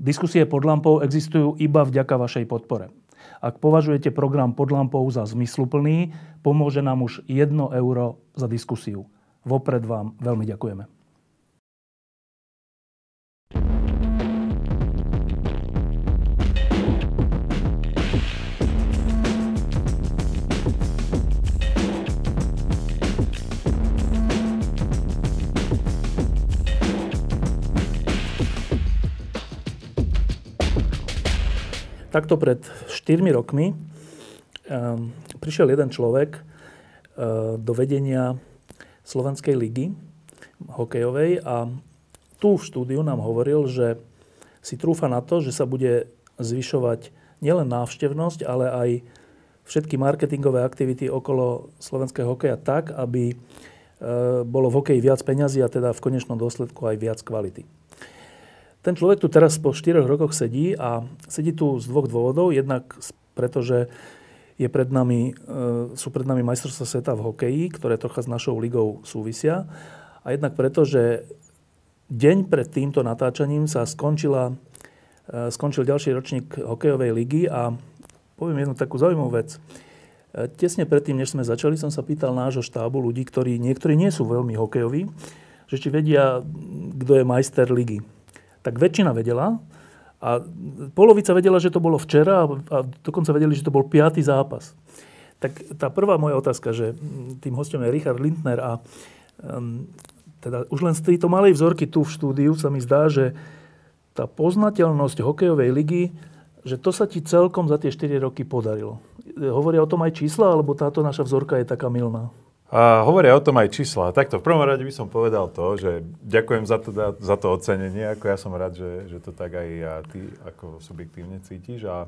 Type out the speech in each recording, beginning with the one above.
Diskusie pod lampou existujú iba vďaka vašej podpore. Ak považujete program pod lampou za zmysluplný, pomôže nám už 1 euro za diskusiu. Vopred vám veľmi ďakujeme. takto pred 4 rokmi um, prišiel jeden človek uh, do vedenia Slovenskej ligy hokejovej a tu v štúdiu nám hovoril, že si trúfa na to, že sa bude zvyšovať nielen návštevnosť, ale aj všetky marketingové aktivity okolo slovenského hokeja tak, aby uh, bolo v hokeji viac peňazí a teda v konečnom dôsledku aj viac kvality. Ten človek tu teraz po 4 rokoch sedí a sedí tu z dvoch dôvodov. Jednak preto, že je pred nami, e, sú pred nami majstrovstvá sveta v hokeji, ktoré trocha s našou ligou súvisia. A jednak preto, že deň pred týmto natáčaním sa skončila, e, skončil ďalší ročník hokejovej ligy a poviem jednu takú zaujímavú vec. E, tesne predtým, než sme začali, som sa pýtal nášho štábu ľudí, ktorí niektorí nie sú veľmi hokejoví, že či vedia, kto je majster ligy tak väčšina vedela. A polovica vedela, že to bolo včera a dokonca vedeli, že to bol piatý zápas. Tak tá prvá moja otázka, že tým hostom je Richard Lindner a um, teda už len z tejto malej vzorky tu v štúdiu sa mi zdá, že tá poznateľnosť hokejovej ligy, že to sa ti celkom za tie 4 roky podarilo. Hovoria o tom aj čísla, alebo táto naša vzorka je taká milná? A hovoria o tom aj čísla. Takto, v prvom rade by som povedal to, že ďakujem za to, za to ocenenie, ako ja som rád, že, že to tak aj ja, ty ako subjektívne cítiš. A,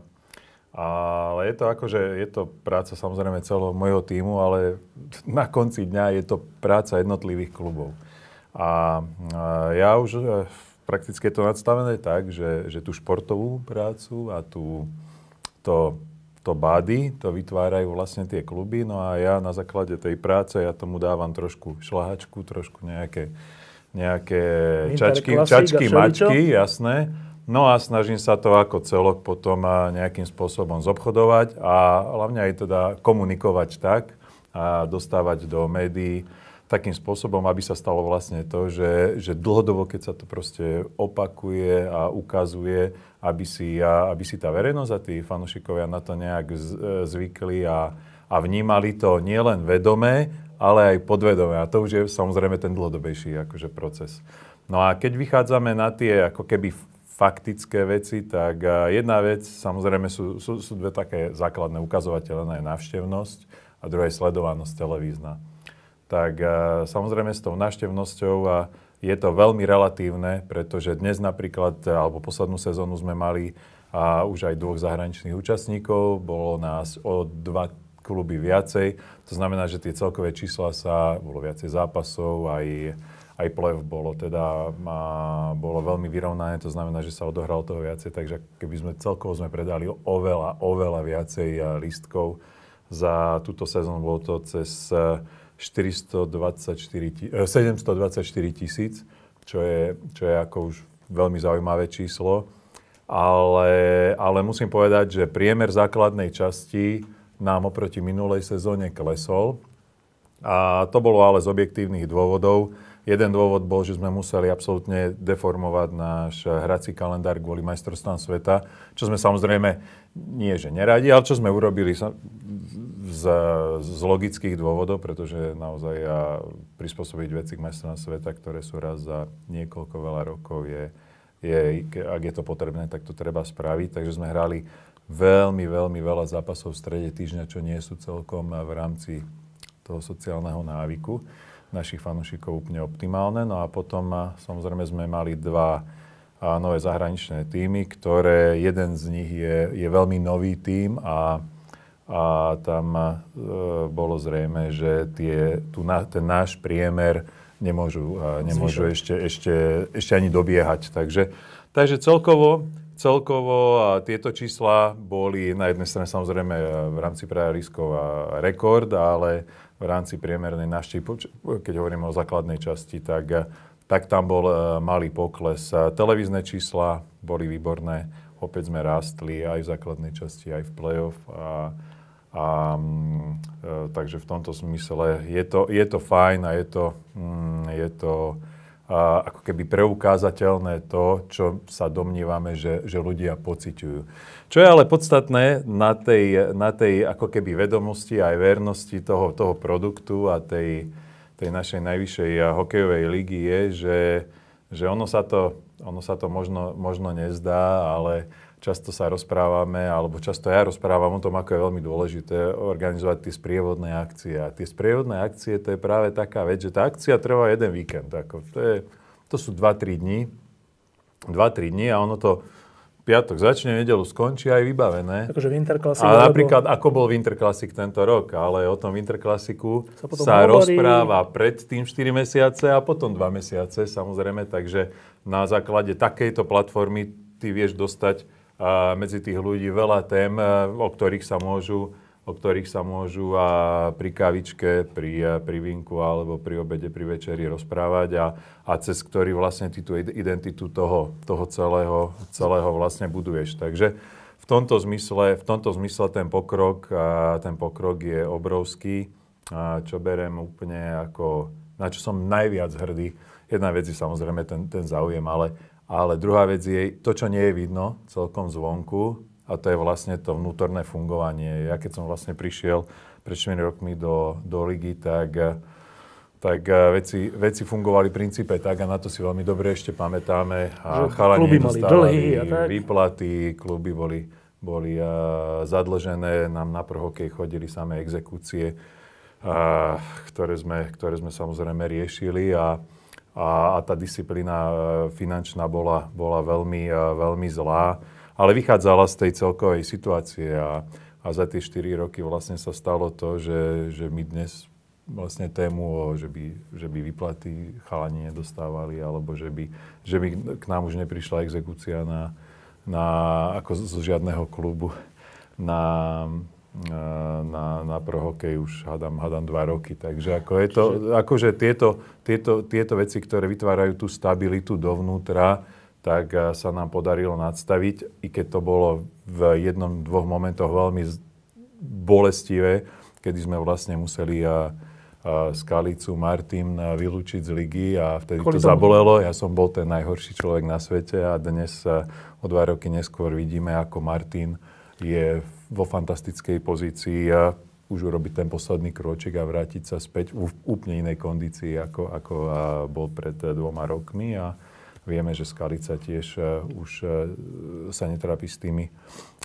a, ale je to že je to práca samozrejme celého môjho týmu, ale na konci dňa je to práca jednotlivých klubov. A, a ja už e, prakticky je to nadstavené tak, že, že tú športovú prácu a tú, to to body, to vytvárajú vlastne tie kluby, no a ja na základe tej práce, ja tomu dávam trošku šlahačku, trošku nejaké, nejaké čačky, čačky mačky, jasné. No a snažím sa to ako celok potom nejakým spôsobom zobchodovať a hlavne aj teda komunikovať tak a dostávať do médií takým spôsobom, aby sa stalo vlastne to, že, že dlhodobo, keď sa to proste opakuje a ukazuje, aby si, a, aby si tá verejnosť a tí fanúšikovia na to nejak z, e, zvykli a, a vnímali to nielen vedomé, ale aj podvedomé. A to už je samozrejme ten dlhodobejší akože, proces. No a keď vychádzame na tie ako keby faktické veci, tak e, jedna vec, samozrejme sú, sú, sú dve také základné ukazovateľné, je návštevnosť a druhá je sledovanosť televízna tak eh, samozrejme s tou návštevnosťou je to veľmi relatívne, pretože dnes napríklad, eh, alebo poslednú sezónu sme mali a eh, už aj dvoch zahraničných účastníkov, bolo nás o dva kluby viacej. To znamená, že tie celkové čísla sa, bolo viacej zápasov, aj, aj plev bolo teda, a bolo veľmi vyrovnané, to znamená, že sa odohralo toho viacej, takže keby sme celkovo sme predali oveľa, oveľa viacej lístkov za túto sezónu, bolo to cez 424 tis, 724 tisíc, čo je, čo je ako už veľmi zaujímavé číslo. Ale, ale musím povedať, že priemer základnej časti nám oproti minulej sezóne klesol. A to bolo ale z objektívnych dôvodov. Jeden dôvod bol, že sme museli absolútne deformovať náš hrací kalendár kvôli majstrovstvám sveta, čo sme samozrejme nie, že neradi, ale čo sme urobili z, z logických dôvodov, pretože naozaj ja prispôsobiť veci k na sveta, ktoré sú raz za niekoľko veľa rokov, je, je, ak je to potrebné, tak to treba spraviť. Takže sme hrali veľmi, veľmi veľa zápasov v strede týždňa, čo nie sú celkom v rámci toho sociálneho návyku našich fanúšikov úplne optimálne. No a potom samozrejme sme mali dva nové zahraničné týmy, ktoré jeden z nich je, je veľmi nový tým a a tam e, bolo zrejme, že tie, tu na, ten náš priemer nemôžu, a e, nemôžu ešte, ešte, ešte ani dobiehať. Takže, takže celkovo, celkovo a tieto čísla boli na jednej strane samozrejme e, v rámci preja riskov a rekord, ale v rámci priemernej návštevy, keď hovoríme o základnej časti, tak, e, tak tam bol malý pokles. Televízne čísla boli výborné opäť sme rástli aj v základnej časti, aj v play-off. A, a, mm, e, takže v tomto smysle je to, je to fajn a je to, mm, je to a, ako keby preukázateľné to, čo sa domnívame, že, že ľudia pociťujú. Čo je ale podstatné na tej, na tej ako keby vedomosti aj vernosti toho, toho produktu a tej, tej našej najvyššej hokejovej ligy je, že, že ono sa to ono sa to možno, možno nezdá, ale často sa rozprávame, alebo často ja rozprávam o tom, ako je veľmi dôležité organizovať tie sprievodné akcie. A tie sprievodné akcie, to je práve taká vec, že tá akcia trvá jeden víkend. Ako, to, je, to sú 2-3 dní. 2-3 dní a ono to piatok začne, nedelu skončí aj vybavené. Takže Winterclassic. A napríklad, ako bol Winterclassic tento rok, ale o tom Winterclassiku sa, sa rozpráva pred tým 4 mesiace a potom 2 mesiace, samozrejme, takže na základe takejto platformy ty vieš dostať medzi tých ľudí veľa tém, o ktorých sa môžu o ktorých sa môžu a pri kavičke, pri, e, pri vinku alebo pri obede, pri večeri rozprávať a, a cez ktorý vlastne ty tú identitu toho, toho celého, celého vlastne buduješ. Takže v tomto zmysle, v tomto zmysle ten, pokrok, a ten pokrok je obrovský, a čo berem úplne ako, na čo som najviac hrdý. Jedna vec je samozrejme ten, ten záujem, ale, ale druhá vec je to, čo nie je vidno celkom zvonku, a to je vlastne to vnútorné fungovanie. Ja keď som vlastne prišiel pred 4 rokmi do, do ligy, tak, tak eh, veci, veci fungovali v princípe tak a na to si veľmi dobre ešte pamätáme. A Že chalani dostávali výplaty, kluby boli, boli a, eh, zadlžené, nám na prhokej chodili samé exekúcie, a, eh, ktoré, sme, ktoré sme samozrejme riešili a, a, a tá disciplína finančná bola, bola veľmi, veľmi zlá ale vychádzala z tej celkovej situácie a, a za tie 4 roky vlastne sa stalo to, že, že my dnes vlastne tému, o, že, by, že by vyplaty chalani nedostávali, alebo že by, že by k nám už neprišla exekúcia na, na, ako z, z žiadneho klubu na, na, na prohokej už hádam, hádam dva roky. Takže ako je to, akože tieto, tieto, tieto veci, ktoré vytvárajú tú stabilitu dovnútra, tak eh, sa nám podarilo nadstaviť, i keď to bolo v jednom, dvoch momentoch veľmi bolestivé, kedy sme vlastne museli a, eh, a eh, Skalicu Martin vylúčiť z ligy a vtedy Kvôli to tomu? zabolelo. Ja som bol ten najhorší človek na svete a dnes o dva roky neskôr vidíme, ako Martin je vo fantastickej pozícii a už urobiť ten posledný kroček a vrátiť sa späť v úplne inej kondícii, ako, ako bol pred dvoma rokmi. A, Vieme, že Skalica tiež e, už e, sa netrápi s tými,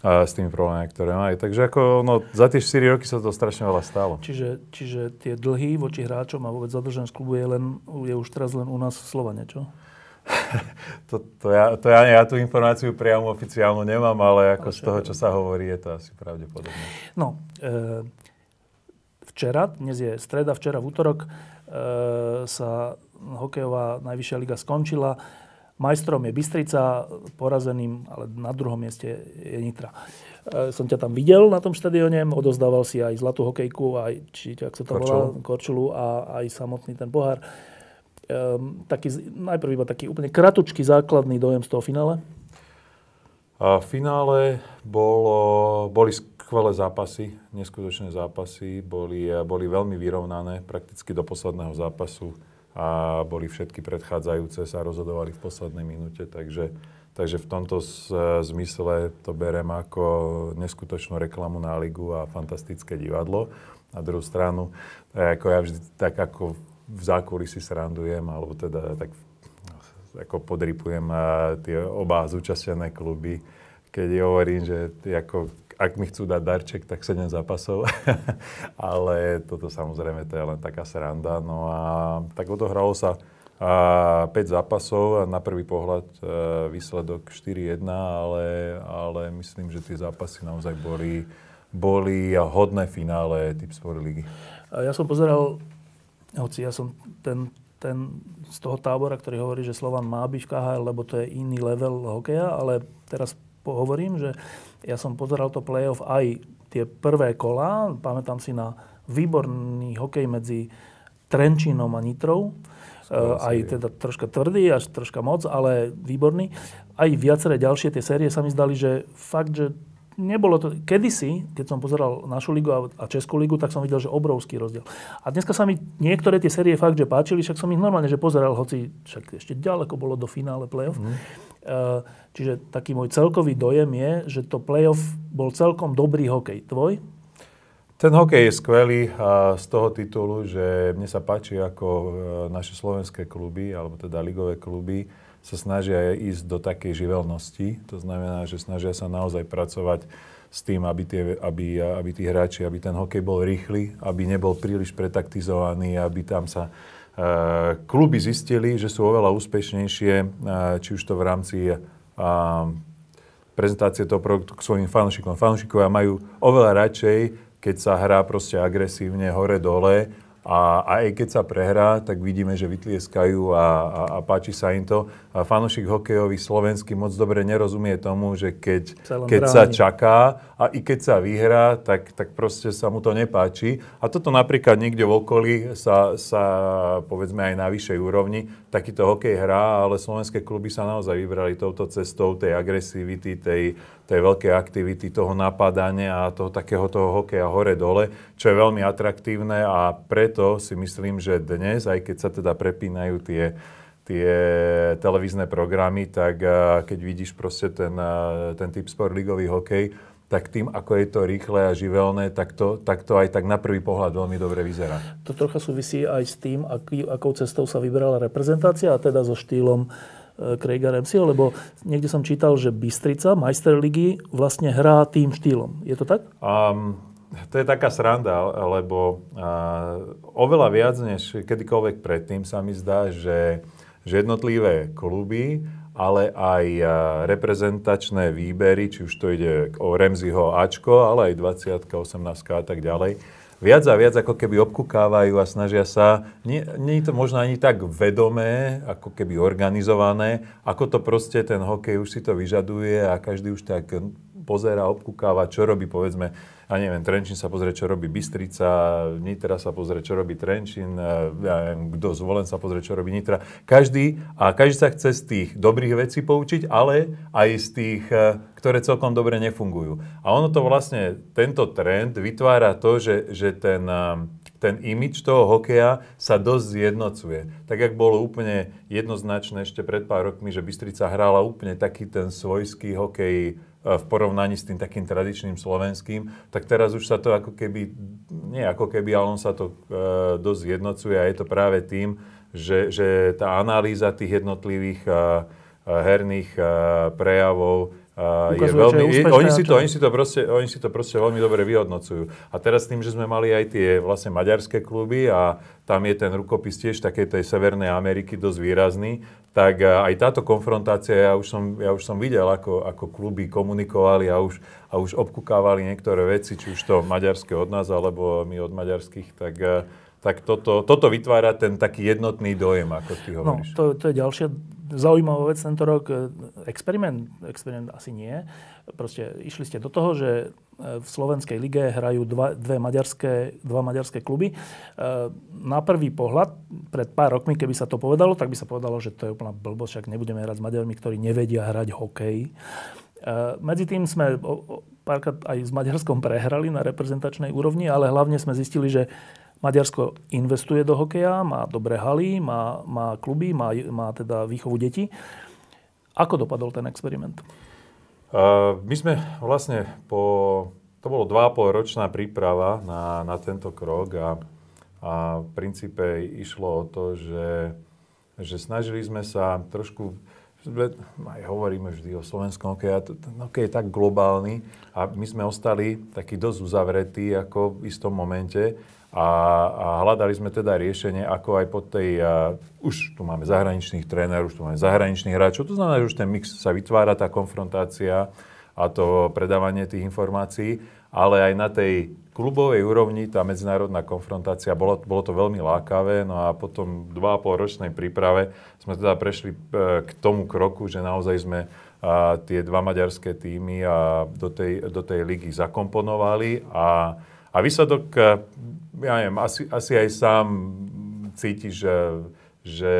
e, s tými problémami, ktoré má. Takže ako, no, za tie 4 roky sa to strašne veľa stalo. Čiže, čiže tie dlhy voči hráčom a vôbec zadržanosť klubu je, len, je už teraz len u nás v Slovane, čo? to, to, ja, to ja, ja tú informáciu priamo oficiálnu nemám, ale ako z toho, čo sa hovorí, je to asi pravdepodobné. No, e, včera, dnes je streda, včera v útorok e, sa hokejová najvyššia liga skončila. Majstrom je Bystrica, porazeným, ale na druhom mieste je Nitra. E, som ťa tam videl na tom štadióne, odozdával si aj zlatú hokejku, aj, či, ak sa to volá, korčulu a aj samotný ten pohár. Ehm, taký, najprv iba taký úplne kratučký základný dojem z toho finále. A v finále bolo, boli skvelé zápasy, neskutočné zápasy, boli, boli veľmi vyrovnané prakticky do posledného zápasu a boli všetky predchádzajúce, sa rozhodovali v poslednej minúte, takže, takže v tomto zmysle to berem ako neskutočnú reklamu na ligu a fantastické divadlo. Na druhú stranu, ako ja vždy tak ako v zákulisí srandujem, alebo teda tak ako podripujem tie oba zúčastnené kluby, keď hovorím, že ako ak mi chcú dať darček, tak 7 zápasov. Ale toto samozrejme to je len taká sranda. No a tak odohralo sa a 5 zápasov a na prvý pohľad e, výsledok 4-1, ale, ale myslím, že tie zápasy naozaj boli, boli hodné finále typ spory ligy. Ja som pozeral, hoci ja som ten, ten z toho tábora, ktorý hovorí, že Slovan má byť v KHL, lebo to je iný level hokeja, ale teraz pohovorím, že ja som pozeral to playoff aj tie prvé kola, pamätám si na výborný hokej medzi Trenčínom a Nitrou, e, aj teda troška tvrdý, až troška moc, ale výborný. Aj viaceré ďalšie tie série sa mi zdali, že fakt, že nebolo to... Kedysi, keď som pozeral našu ligu a Českú ligu, tak som videl, že obrovský rozdiel. A dneska sa mi niektoré tie série fakt, že páčili, však som ich normálne, že pozeral, hoci však ešte ďaleko bolo do finále play-off. Mm. Eh, čiže taký môj celkový dojem je, že to playoff bol celkom dobrý hokej. Tvoj? Ten hokej je skvelý a z toho titulu, že mne sa páči, ako eh, naše slovenské kluby, alebo teda ligové kluby, sa snažia ísť do takej živelnosti. To znamená, že snažia sa naozaj pracovať s tým, aby, tie, aby, aby tí hráči, aby ten hokej bol rýchly, aby nebol príliš pretaktizovaný, aby tam sa Eh, kluby zistili, že sú oveľa úspešnejšie, eh, či už to v rámci eh, prezentácie toho produktu k svojim fanúšikom. Fanúšikovia majú oveľa radšej, keď sa hrá proste agresívne hore-dole, a, a aj keď sa prehrá, tak vidíme, že vytlieskajú a, a, a páči sa im to. A fanúšik hokejový slovenský moc dobre nerozumie tomu, že keď, keď sa čaká a i keď sa vyhrá, tak, tak proste sa mu to nepáči. A toto napríklad niekde v okolí sa, sa povedzme aj na vyššej úrovni takýto hokej hrá, ale slovenské kluby sa naozaj vybrali touto cestou tej agresivity, tej, tej veľkej aktivity, toho napadania a toho takého toho hokeja hore-dole, čo je veľmi atraktívne a preto si myslím, že dnes, aj keď sa teda prepínajú tie, tie televízne programy, tak eh, keď vidíš proste ten, eh, ten typ sport ligový hokej, tak tým, ako je to rýchle a živelné, tak to, tak to aj tak na prvý pohľad veľmi dobre vyzerá. To trocha súvisí aj s tým, aký, akou cestou sa vyberala reprezentácia a teda so štýlom uh, Eh, Craiga Ramseyho, lebo niekde som čítal, že Bystrica, majster ligy, vlastne hrá tým štýlom. Je to tak? Um, to je taká sranda, lebo uh, oveľa viac než kedykoľvek predtým sa mi zdá, že, že jednotlivé kluby ale aj eh, reprezentačné výbery, či už to ide o Remziho Ačko, ale aj 20 18 a tak ďalej, viac a viac ako keby obkúkávajú a snažia sa, nie, nie je to možno ani tak vedomé, ako keby organizované, ako to proste ten hokej už si to vyžaduje a každý už tak pozera, obkúkáva, čo robí, povedzme, ja neviem, Trenčín sa pozrie, čo robí Bystrica, Nitra sa pozrie, čo robí Trenčín, eh, ja neviem, kto zvolen sa pozrie, čo robí Nitra. Každý, a každý sa chce z tých dobrých vecí poučiť, ale aj z tých, eh, ktoré celkom dobre nefungujú. A ono to vlastne, tento trend vytvára to, že, že ten eh, ten imič toho hokeja sa dosť zjednocuje. Tak, jak bolo úplne jednoznačné ešte pred pár rokmi, že Bystrica hrála úplne taký ten svojský hokej e, v porovnaní s tým takým tradičným slovenským, tak teraz už sa to ako keby, nie ako keby, ale on sa to e, dosť zjednocuje a je to práve tým, že, že tá analýza tých jednotlivých e, e, herných prejavov Uh, je veľmi, oni, si to, oni, si to proste, oni si to proste veľmi dobre vyhodnocujú. A teraz tým, že sme mali aj tie vlastne maďarské kluby a tam je ten rukopis tiež takej tej Severnej Ameriky dosť výrazný, tak e, aj táto konfrontácia, ja už som, ja už som videl, ako, ako kluby komunikovali a už, a už obkúkávali niektoré veci, či už to maďarské od nás, alebo my od maďarských, tak e, tak toto, toto vytvára ten taký jednotný dojem, ako ty no, hovoríš. No, to, to je ďalšia zaujímavá vec tento rok, e, experiment, experiment asi nie, proste išli ste do toho, že e, v Slovenskej lige hrajú dva, dve maďarské, dva maďarské kluby. E, na prvý pohľad, pred pár rokmi, keby sa to povedalo, tak by sa povedalo, že to je úplná blbosť, však nebudeme hrať s Maďarmi, ktorí nevedia hrať hokej. Medzi tým sme párkrát aj s Maďarskom prehrali na reprezentačnej úrovni, ale hlavne sme zistili, že Maďarsko investuje do hokeja, má dobré haly, má, má kluby, má, má teda výchovu detí. Ako dopadol ten experiment? Uh, my sme vlastne po... To bolo 2,5 ročná príprava na, na tento krok a, a v princípe išlo o to, že, že snažili sme sa trošku aj hovoríme vždy o slovenskom hokeji, a ten hokej je tak globálny a my sme ostali takí dosť uzavretí ako v istom momente a, a hľadali sme teda riešenie, ako aj po tej, a, už tu máme zahraničných trénerov, už tu máme zahraničných hráčov, to znamená, že už ten mix sa vytvára, tá konfrontácia a to predávanie tých informácií ale aj na tej klubovej úrovni tá medzinárodná konfrontácia, bolo, bolo to veľmi lákavé, no a potom pol ročnej príprave sme teda prešli e, k tomu kroku, že naozaj sme a, e, tie dva maďarské týmy a, do, tej, do tej ligy zakomponovali a, a výsledok, e, ja neviem, asi, asi aj sám cítiš, že že,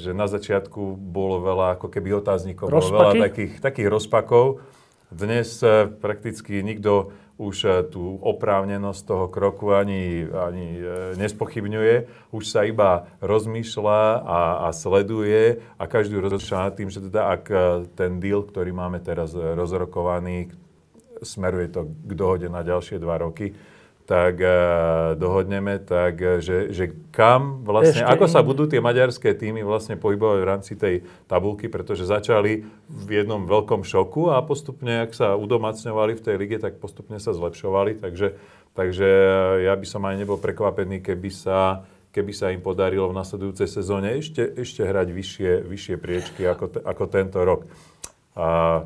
že na začiatku bolo veľa ako keby otáznikov, Rozpaky? bolo veľa takých, takých rozpakov. Dnes prakticky nikto už eh, tú oprávnenosť toho kroku ani, ani eh, nespochybňuje, už sa iba rozmýšľa a, a sleduje a každý rozmýšľa nad tým, že teda ak eh, ten deal, ktorý máme teraz rozrokovaný, smeruje to k dohode na ďalšie dva roky, tak uh, dohodneme, tak, eh, že, že kam vlastne, Ešte ako sa budú tie maďarské týmy vlastne pohybovať v rámci tej tabulky, pretože začali v jednom veľkom šoku a postupne, ak sa udomacňovali v tej lige, tak postupne sa zlepšovali, takže, takže eh, ja by som aj nebol prekvapený, keby sa keby sa im podarilo v nasledujúcej sezóne ešte, ešte hrať vyššie, vyššie priečky ako, te, ako tento rok. A,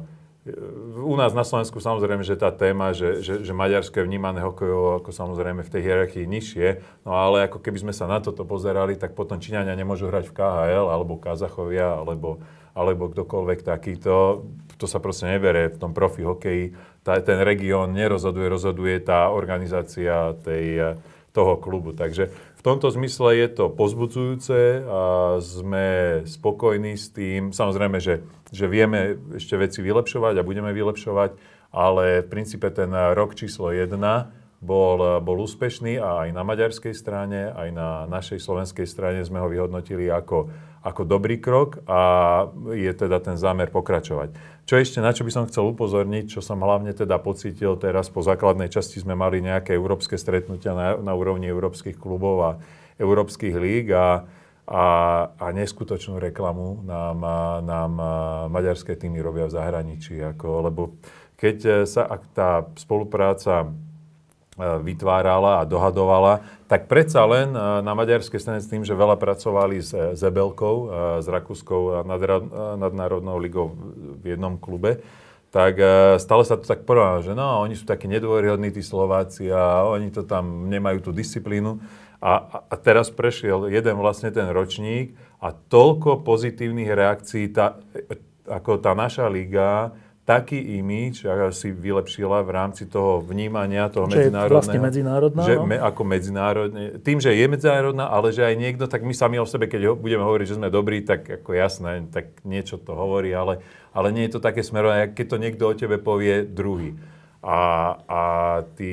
u nás na Slovensku samozrejme, že tá téma, že, že, že Maďarsko je vnímané hokejovo ako samozrejme v tej hierarchii nižšie, no ale ako keby sme sa na toto pozerali, tak potom Číňania nemôžu hrať v KHL, alebo Kazachovia, alebo, alebo kdokoľvek takýto. To sa proste nebere v tom profi hokeji. Tá, ten región nerozhoduje, rozhoduje tá organizácia tej, toho klubu. Takže tomto zmysle je to pozbudzujúce a sme spokojní s tým. Samozrejme, že, že vieme ešte veci vylepšovať a budeme vylepšovať, ale v princípe ten rok číslo jedna bol, eh, bol úspešný a aj na maďarskej strane, aj na našej slovenskej strane sme ho vyhodnotili ako, ako dobrý krok a je teda ten zámer pokračovať. Čo ešte, na čo by som chcel upozorniť, čo som hlavne teda pocítil teraz po základnej časti, sme mali nejaké európske stretnutia na, na úrovni európskych klubov a európskych líg a a, a neskutočnú reklamu nám, nám maďarské týmy robia v zahraničí. Ako, lebo keď eh, sa ak tá spolupráca E, vytvárala a dohadovala, tak predsa len e, na maďarskej strane s tým, že veľa pracovali s Zebelkou, e, s Rakúskou nadnárodnou ligou v jednom klube, tak stále sa to tak porovnáva, že no, oni sú takí nedôveryhodní tí Slováci a oni to tam nemajú tú disciplínu. A, a teraz prešiel jeden vlastne ten ročník a toľko pozitívnych reakcií, tá, ako tá naša liga, taký imič si vylepšila v rámci toho vnímania toho že vlastne medzinárodného. Vlastne medzinárodná, že no? me, ako medzinárodne, tým, že je medzinárodná, ale že aj niekto, tak my sami o sebe, keď ho, budeme hovoriť, že sme dobrí, tak ako jasné, tak niečo to hovorí, ale, ale nie je to také smerované, keď to niekto o tebe povie druhý. A, a tí,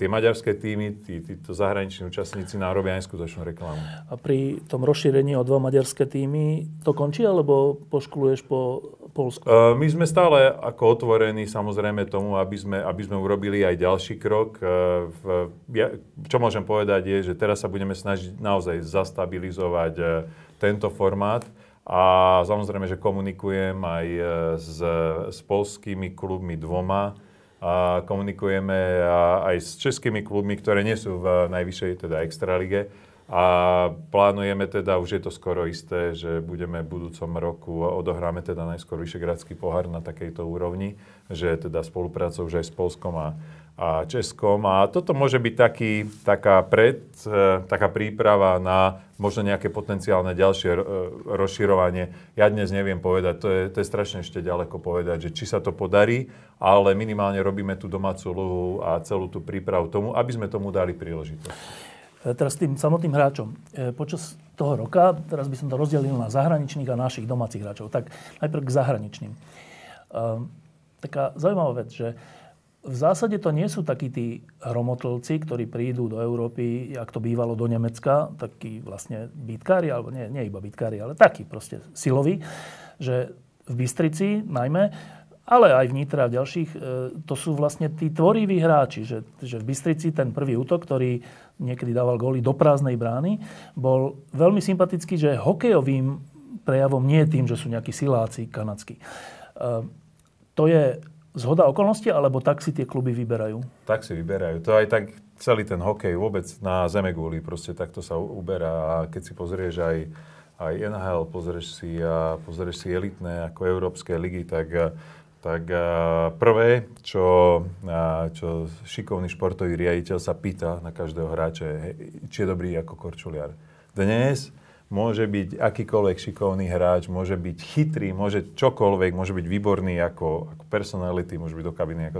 tie maďarské týmy, tí, títo zahraniční účastníci nárobia aj skutočnú reklamu. A pri tom rozšírení o dva maďarské týmy to končí, alebo poškuluješ po Polsku? Ehm, my sme stále ako otvorení samozrejme tomu, aby sme, aby sme urobili aj ďalší krok. Ehm, ja, čo môžem povedať je, že teraz sa budeme snažiť naozaj zastabilizovať ehm, tento formát. A samozrejme, že komunikujem aj s, s polskými klubmi dvoma. A komunikujeme aj s českými klubmi, ktoré nie sú v najvyššej teda extralige a plánujeme teda, už je to skoro isté, že budeme v budúcom roku, odohráme teda najskôr Vyšegradský pohár na takejto úrovni, že teda spolupráca už aj s Polskom a, a Českom. A toto môže byť taký, taká, pred, e, taká príprava na možno nejaké potenciálne ďalšie e, rozširovanie. Ja dnes neviem povedať, to je, to je strašne ešte ďaleko povedať, že či sa to podarí, ale minimálne robíme tú domácu lohu a celú tú prípravu tomu, aby sme tomu dali príležitosť. E, teraz tým samotným hráčom. E, počas toho roka, teraz by som to rozdelil na zahraničných a našich domácich hráčov. Tak najprv k zahraničným. Ehm, taká zaujímavá vec, že v zásade to nie sú takí tí hromotlci, ktorí prídu do Európy, ak to bývalo do Nemecka, takí vlastne bytkári, alebo nie, nie iba bytkári, ale takí proste siloví, že v Bystrici najmä ale aj v Nitre a v ďalších, e, to sú vlastne tí tvoriví hráči, že, že v Bystrici ten prvý útok, ktorý niekedy dával góly do prázdnej brány, bol veľmi sympatický, že hokejovým prejavom nie je tým, že sú nejakí siláci kanadskí. E, to je zhoda okolností, alebo tak si tie kluby vyberajú? Tak si vyberajú. To aj tak celý ten hokej vôbec na zemeguli, proste takto sa uberá. A keď si pozrieš aj, aj NHL, pozrieš si, a pozrieš si elitné ako európske ligy, tak e, tak prvé, čo, čo šikovný športový riaditeľ sa pýta na každého hráča, či je dobrý ako korčuliar. Dnes môže byť akýkoľvek šikovný hráč, môže byť chytrý, môže čokoľvek, môže byť výborný ako, ako personality, môže byť do kabiny. Ako,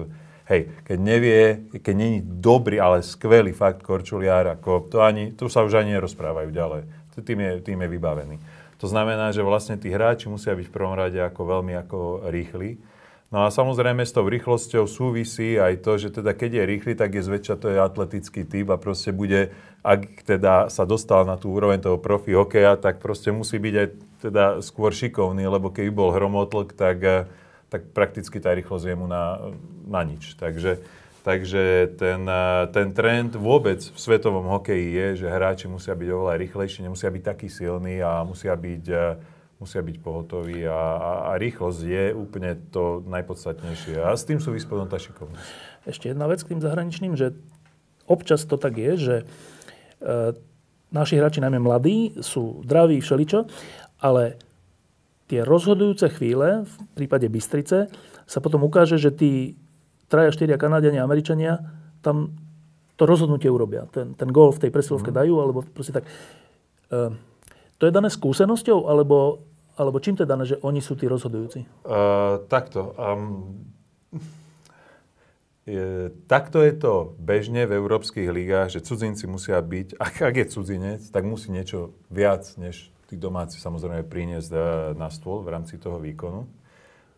hej, keď nevie, keď není dobrý, ale skvelý fakt korčuliar, ako to, ani, to sa už ani nerozprávajú ďalej. Tým je, tým je vybavený. To znamená, že vlastne tí hráči musia byť v prvom rade ako veľmi ako rýchli, No a samozrejme s tou rýchlosťou súvisí aj to, že teda keď je rýchly, tak je zväčša to je atletický typ a proste bude, ak teda sa dostal na tú úroveň toho profi hokeja, tak proste musí byť aj teda skôr šikovný, lebo keby bol hromotlk, tak, eh, tak prakticky tá rýchlosť je mu na, na nič. Takže, takže ten, eh, ten trend vôbec v svetovom hokeji je, že hráči musia byť oveľa rýchlejší, nemusia byť takí silní a musia byť eh, musia byť pohotoví a, a, a rýchlosť je úplne to najpodstatnejšie. A s tým sú vyspovedom tá šikovnosť. Ešte jedna vec k tým zahraničným, že občas to tak je, že e, naši hráči, najmä mladí, sú draví všeličo, ale tie rozhodujúce chvíle, v prípade Bystrice, sa potom ukáže, že tí traja, štyria Kanadiania, Američania tam to rozhodnutie urobia. Ten, ten gol v tej presilovke mm. dajú, alebo proste tak. E, to je dané skúsenosťou, alebo alebo čím dané, že oni sú tí rozhodujúci? Uh, takto. Um, je, takto je to bežne v európskych ligách, že cudzinci musia byť, ak, ak je cudzinec, tak musí niečo viac, než tí domáci samozrejme priniesť na stôl v rámci toho výkonu.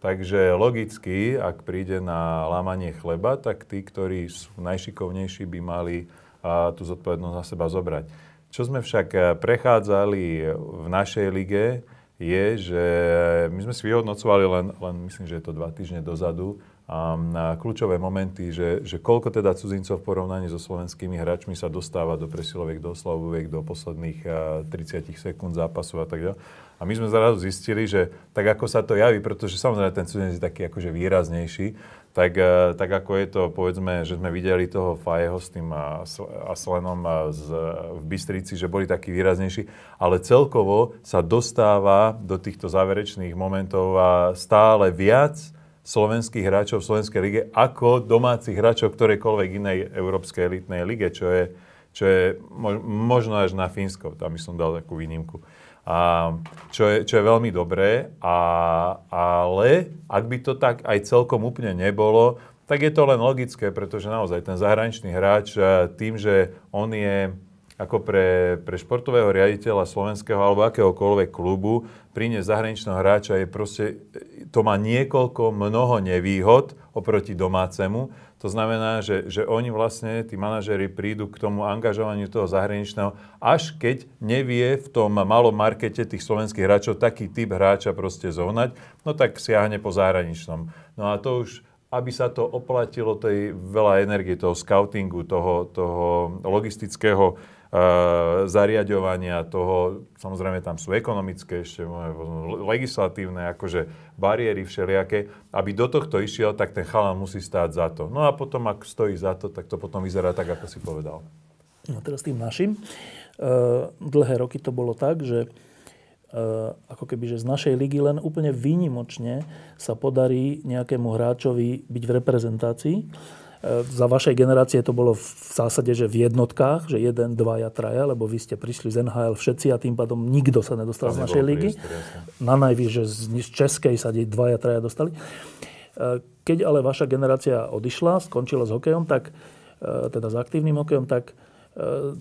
Takže logicky, ak príde na lámanie chleba, tak tí, ktorí sú najšikovnejší, by mali a, tú zodpovednosť na seba zobrať. Čo sme však prechádzali v našej lige, je, že eh, my sme si vyhodnocovali len, len myslím, že je to dva týždne dozadu, na kľúčové momenty, že, že koľko teda cudzincov v porovnaní so slovenskými hráčmi sa dostáva do presiloviek, do oslavoviek, do posledných 30 sekúnd zápasu a tak ďalej. A my sme zrazu zistili, že tak ako sa to javí, pretože samozrejme ten cudzinec je taký akože výraznejší, tak, e, tak ako je to, povedzme, že sme videli toho Fajeho s tým Aslenom z, v Bystrici, že boli takí výraznejší, ale celkovo sa dostáva do týchto záverečných momentov a stále viac slovenských hráčov v Slovenskej lige ako domácich hráčov ktorejkoľvek inej európskej elitnej lige, čo je, čo je možno až na Fínsko, tam by som dal takú výnimku. A, čo, je, čo je veľmi dobré, a, ale ak by to tak aj celkom úplne nebolo, tak je to len logické, pretože naozaj ten zahraničný hráč tým, že on je ako pre, pre športového riaditeľa slovenského alebo akéhokoľvek klubu priniesť zahraničného hráča je proste, to má niekoľko, mnoho nevýhod oproti domácemu. To znamená, že, že oni vlastne, tí manažeri prídu k tomu angažovaniu toho zahraničného, až keď nevie v tom malom markete tých slovenských hráčov taký typ hráča proste zohnať, no tak siahne po zahraničnom. No a to už aby sa to oplatilo tej veľa energie, toho scoutingu, toho, toho logistického Eh, zariadovania toho, samozrejme tam sú ekonomické, ešte legislatívne, akože bariéry všelijaké. Aby do tohto išiel, tak ten chalan musí stáť za to. No a potom, ak stojí za to, tak to potom vyzerá tak, ako si povedal. No teraz tým našim. E, dlhé roky to bolo tak, že e, ako keby, že z našej ligy len úplne výnimočne sa podarí nejakému hráčovi byť v reprezentácii. E, za vašej generácie to bolo v zásade, že v jednotkách, že jeden, dvaja, traja, lebo vy ste prišli z NHL všetci a tým pádom nikto sa nedostal z našej ligy. Na najvyš, že z českej sa dvaja, traja dostali. E, keď ale vaša generácia odišla, skončila s hokejom, tak, e, teda s aktívnym hokejom, tak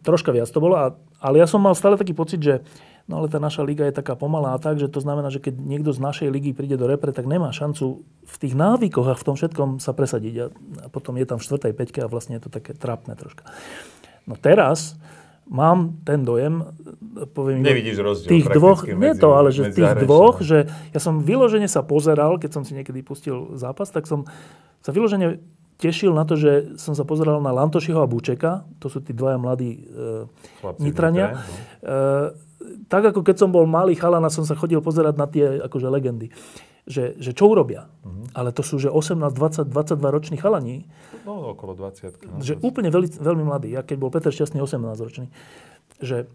troška viac to bolo. ale ja som mal stále taký pocit, že no ale tá naša liga je taká pomalá a tak, že to znamená, že keď niekto z našej ligy príde do repre, tak nemá šancu v tých návykoch a v tom všetkom sa presadiť. A a potom je tam v štvrtej peťke a vlastne je to také trápne troška. No teraz mám ten dojem, poviem... Nevidíš rozdiel tých dvoch, medzi, nie to, ale že medzi tých dvoch, že ja som vyložene sa pozeral, keď som si niekedy pustil zápas, tak som sa vyložene tešil na to, že som sa pozeral na Lantošiho a Bučeka, to sú tí dvaja mladí e, Nitrania. No. E, tak ako keď som bol malý chalana, som sa chodil pozerať na tie akože legendy. Že, že čo urobia. Mm-hmm. Ale to sú že 18, 20, 22 roční chalani. No, okolo 20. No, že 20. úplne veľmi, veľmi mladý. Ja keď bol Peter Šťastný 18 ročný. Že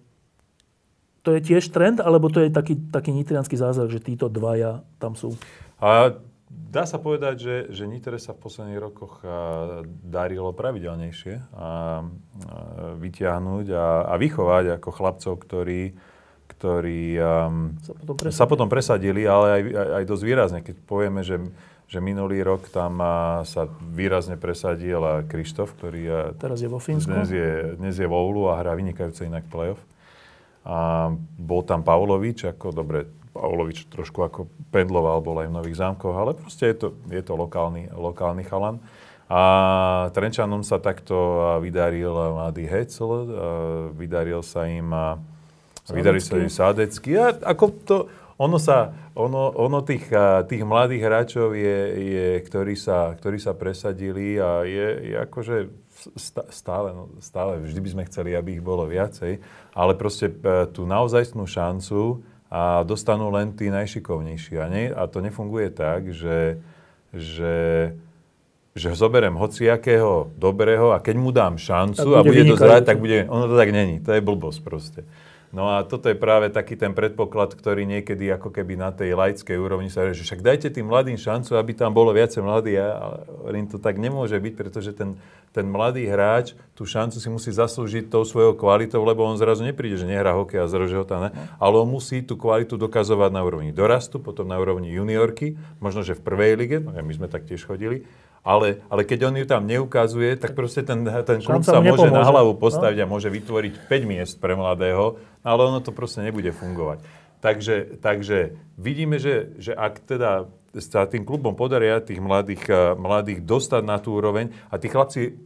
to je tiež trend, alebo to je taký, taký nitrianský zázrak, že títo dvaja tam sú? A dá sa povedať, že, že Nitre sa v posledných rokoch darilo pravidelnejšie a, a vytiahnuť a, a vychovať ako chlapcov, ktorí ktorí um, sa, potom sa potom presadili, ale aj, aj, aj dosť výrazne. Keď povieme, že, že minulý rok tam a, sa výrazne presadil a Krištof, ktorý a, teraz je vo Fínsku. Dnes je, dnes je vo Ulu a hrá vynikajúce inak playoff. A bol tam Pavlovič, ako dobre, Pavlovič trošku ako pendloval, bol aj v Nových zámkoch, ale proste je to, je to lokálny, lokálny chalan. A Trenčanom sa takto vydaril mladý Hecel, vydaril sa im Vydarí sa im Sádecký. A ako to, ono, sa, ono, ono tých, tých mladých hráčov, je, je, ktorí, sa, ktorí sa presadili a je, je akože stále, no, stále, vždy by sme chceli, aby ich bolo viacej, ale proste e, tú naozajstnú šancu a dostanú len tí najšikovnejší. A, nie, a to nefunguje tak, že, že že zoberiem hociakého dobrého a keď mu dám šancu a bude to zrať, tak bude... Ono to tak není. To je blbosť proste. No a toto je práve taký ten predpoklad, ktorý niekedy ako keby na tej laickej úrovni sa že však dajte tým mladým šancu, aby tam bolo viacej mladých. ale hovorím, to tak nemôže byť, pretože ten, ten mladý hráč tú šancu si musí zaslúžiť tou svojou kvalitou, lebo on zrazu nepríde, že nehrá hokej a zrazu, ho tam ne. No. Ale on musí tú kvalitu dokazovať na úrovni dorastu, potom na úrovni juniorky, možno, že v prvej lige, no my sme tak tiež chodili, ale, ale keď on ju tam neukazuje, tak proste ten, ten klub sa môže nepomôže. na hlavu no. postaviť a môže vytvoriť 5 miest pre mladého, ale ono to proste nebude fungovať. Takže, takže vidíme, že, že ak teda sa tým klubom podaria tých mladých, eh, mladých dostať na tú úroveň a tí chlapci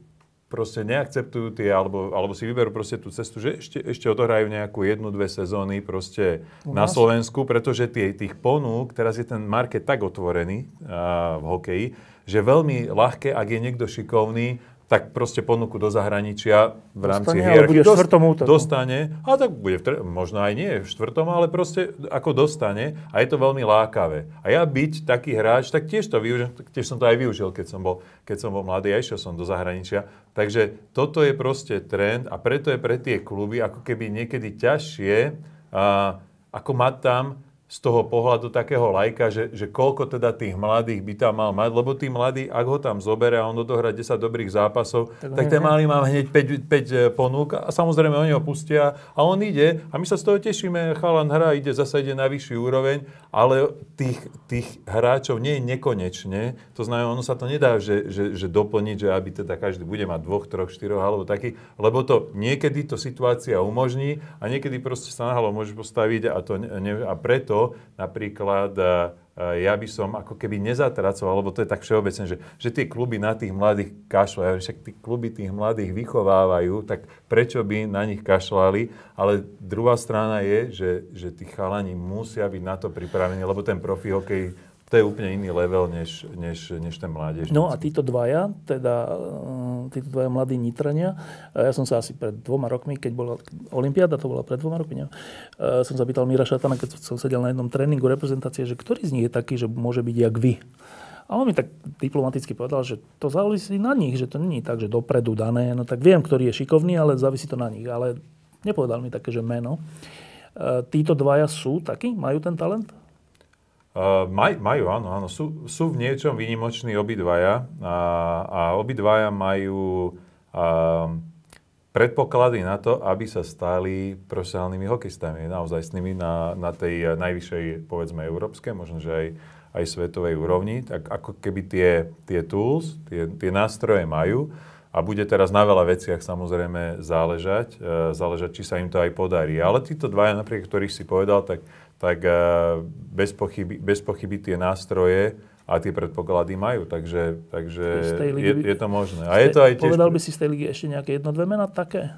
proste neakceptujú tie, alebo, alebo si vyberú proste tú cestu, že ešte, ešte odohrajú nejakú jednu, dve sezóny proste U na Slovensku, pretože tie, tých ponúk, teraz je ten market tak otvorený a, v hokeji, že veľmi ľahké, ak je niekto šikovný, tak proste ponuku do zahraničia v rámci dostane, hier. bude v štvrtom útoku. Dostane, a tak bude v tre- možno aj nie v štvrtom, ale proste ako dostane a je to veľmi lákavé. A ja byť taký hráč, tak tiež to využil, tiež som to aj využil, keď som bol, keď som bol mladý a ja išiel som do zahraničia. Takže toto je proste trend a preto je pre tie kluby ako keby niekedy ťažšie, a, ako mať tam z toho pohľadu takého lajka, že, že koľko teda tých mladých by tam mal mať, lebo tí mladí, ak ho tam zoberie a on odohrá 10 dobrých zápasov, tak, tak ten malý má hneď 5, 5 e, ponúk a samozrejme oni ho pustia a on ide a my sa z toho tešíme, chalan hra ide, zase ide na vyšší úroveň, ale tých, tých hráčov nie je nekonečne, to znamená, ono sa to nedá, že, že, že doplniť, že aby teda každý bude mať dvoch, troch, štyroch alebo taký, lebo to niekedy to situácia umožní a niekedy proste sa nahalo môže postaviť a, to, ne, a preto napríklad e, e, ja by som ako keby nezatracoval, lebo to je tak všeobecné, že, že tie kluby na tých mladých kašľajú, však tí kluby tých mladých vychovávajú, tak prečo by na nich kašľali? Ale druhá strana je, že, že tí chalani musia byť na to pripravení, lebo ten profi hokej to je úplne iný level, než, než, než ten mládež. No a títo dvaja, teda eh, títo dvaja mladí nitrania, eh, ja som sa asi pred dvoma rokmi, keď bola Olympiáda, to bola pred dvoma rokmi, ne? Eh, som zapýtal Míra Šatana, keď som sedel na jednom tréningu reprezentácie, že ktorý z nich je taký, že môže byť jak vy. A on mi tak diplomaticky povedal, že to závisí na nich, že to není tak, že dopredu dané, no tak viem, ktorý je šikovný, ale závisí to na nich. Ale nepovedal mi také, že meno. Títo dvaja sú takí? Majú ten talent? Eh, maj, majú, áno, áno. Sú, sú v niečom výnimoční obidvaja a, a obidvaja majú a, eh, predpoklady na to, aby sa stali profesionálnymi hokejstami, naozaj s nimi na, na tej najvyššej, povedzme, európskej, možno, že aj, aj svetovej úrovni. Tak ako keby tie, tie tools, tie, tie nástroje majú a bude teraz na veľa veciach samozrejme záležať, eh, záležať, či sa im to aj podarí. Ale títo dvaja, napriek ktorých si povedal, tak tak eh, bez pochyby, bez pochyby tie nástroje a tie predpoklady majú, takže, takže ligy, je, je to možné. A je to aj tiež... Povedal by si z tej ligy ešte nejaké jedno, dve mená také?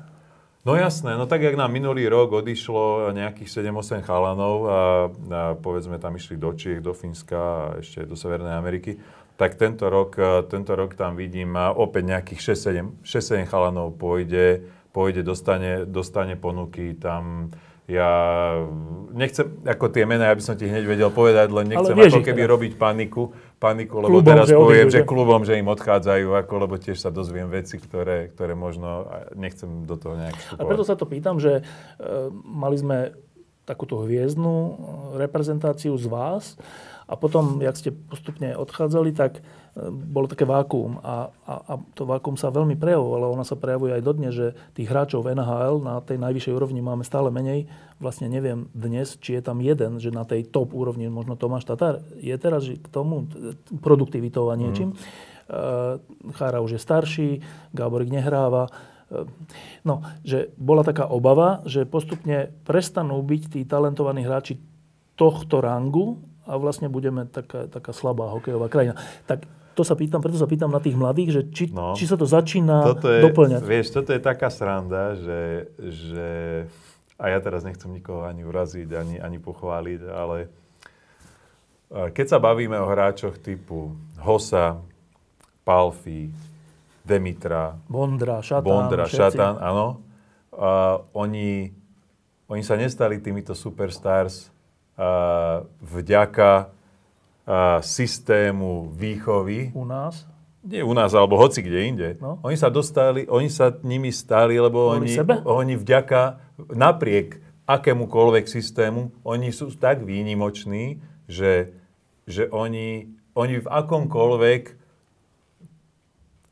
No jasné, no tak jak nám minulý rok odišlo nejakých 7-8 chalanov a, a povedzme tam išli do Čiech, do Fínska a ešte do Severnej Ameriky, tak tento rok, eh, tento rok tam vidím eh, opäť nejakých 6-7 chalanov pôjde, pôjde dostane, dostane ponuky tam ja nechcem, ako tie mená, ja by som ti hneď vedel povedať, len nechcem ako keby teda. robiť paniku, paniku lebo klubom, teraz že poviem, že klubom, že im odchádzajú, ako, lebo tiež sa dozviem veci, ktoré, ktoré možno, nechcem do toho nejak vstupovať. A preto sa to pýtam, že e, mali sme takúto hviezdnu e, reprezentáciu z vás a potom, jak ste postupne odchádzali, tak bolo také vákuum a, a, a to vákuum sa veľmi prejavovalo, ono sa prejavuje aj dodnes, že tých hráčov v NHL na tej najvyššej úrovni máme stále menej. Vlastne neviem dnes, či je tam jeden, že na tej top úrovni možno Tomáš Tatar je teraz že k tomu produktivitou a niečím. Mm. Chára už je starší, Gáborik nehráva. Eh, no, že bola taká obava, že postupne prestanú byť tí talentovaní hráči tohto rangu a vlastne budeme taká, taká slabá hokejová krajina. Tak to sa pýtam, preto sa pýtam na tých mladých, že či, no, či sa to začína toto je, doplňať. Vieš, toto je taká sranda, že, že a ja teraz nechcem nikoho ani uraziť, ani, ani pochváliť, ale e, keď sa bavíme o hráčoch typu Hosa, Palfi, Demitra, Bondra, Šatán, Bondra, Šatán, áno, a oni, oni sa nestali týmito superstars a vďaka systému výchovy. U nás? nie u nás, alebo hoci kde inde. No. Oni sa dostali, oni sa nimi stali, lebo oni, oni vďaka, napriek akémukoľvek systému, oni sú tak výnimoční, že, že oni, oni v akomkoľvek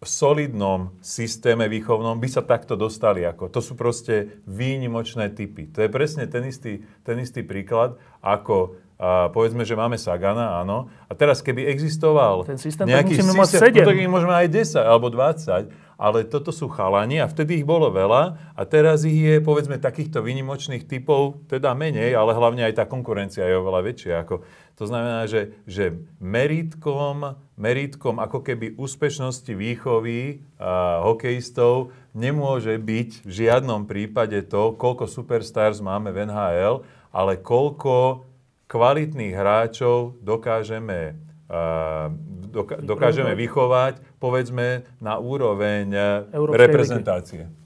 v solidnom systéme výchovnom by sa takto dostali. Ako. To sú proste výnimočné typy. To je presne ten istý, ten istý príklad, ako a povedzme, že máme Sagana, áno. A teraz, keby existoval ten systém, nejaký tak systém, 7. No, tak ich môžeme aj 10 alebo 20, ale toto sú chalani a vtedy ich bolo veľa a teraz ich je povedzme takýchto vynimočných typov teda menej, ale hlavne aj tá konkurencia je oveľa väčšia. Ako, to znamená, že, že meritkom, meritkom ako keby úspešnosti výchovy a, hokejistov nemôže byť v žiadnom prípade to, koľko superstars máme v NHL, ale koľko kvalitných hráčov dokážeme, a, doka, dokážeme vychovať povedzme, na úroveň eh, Európskej reprezentácie. Ligy.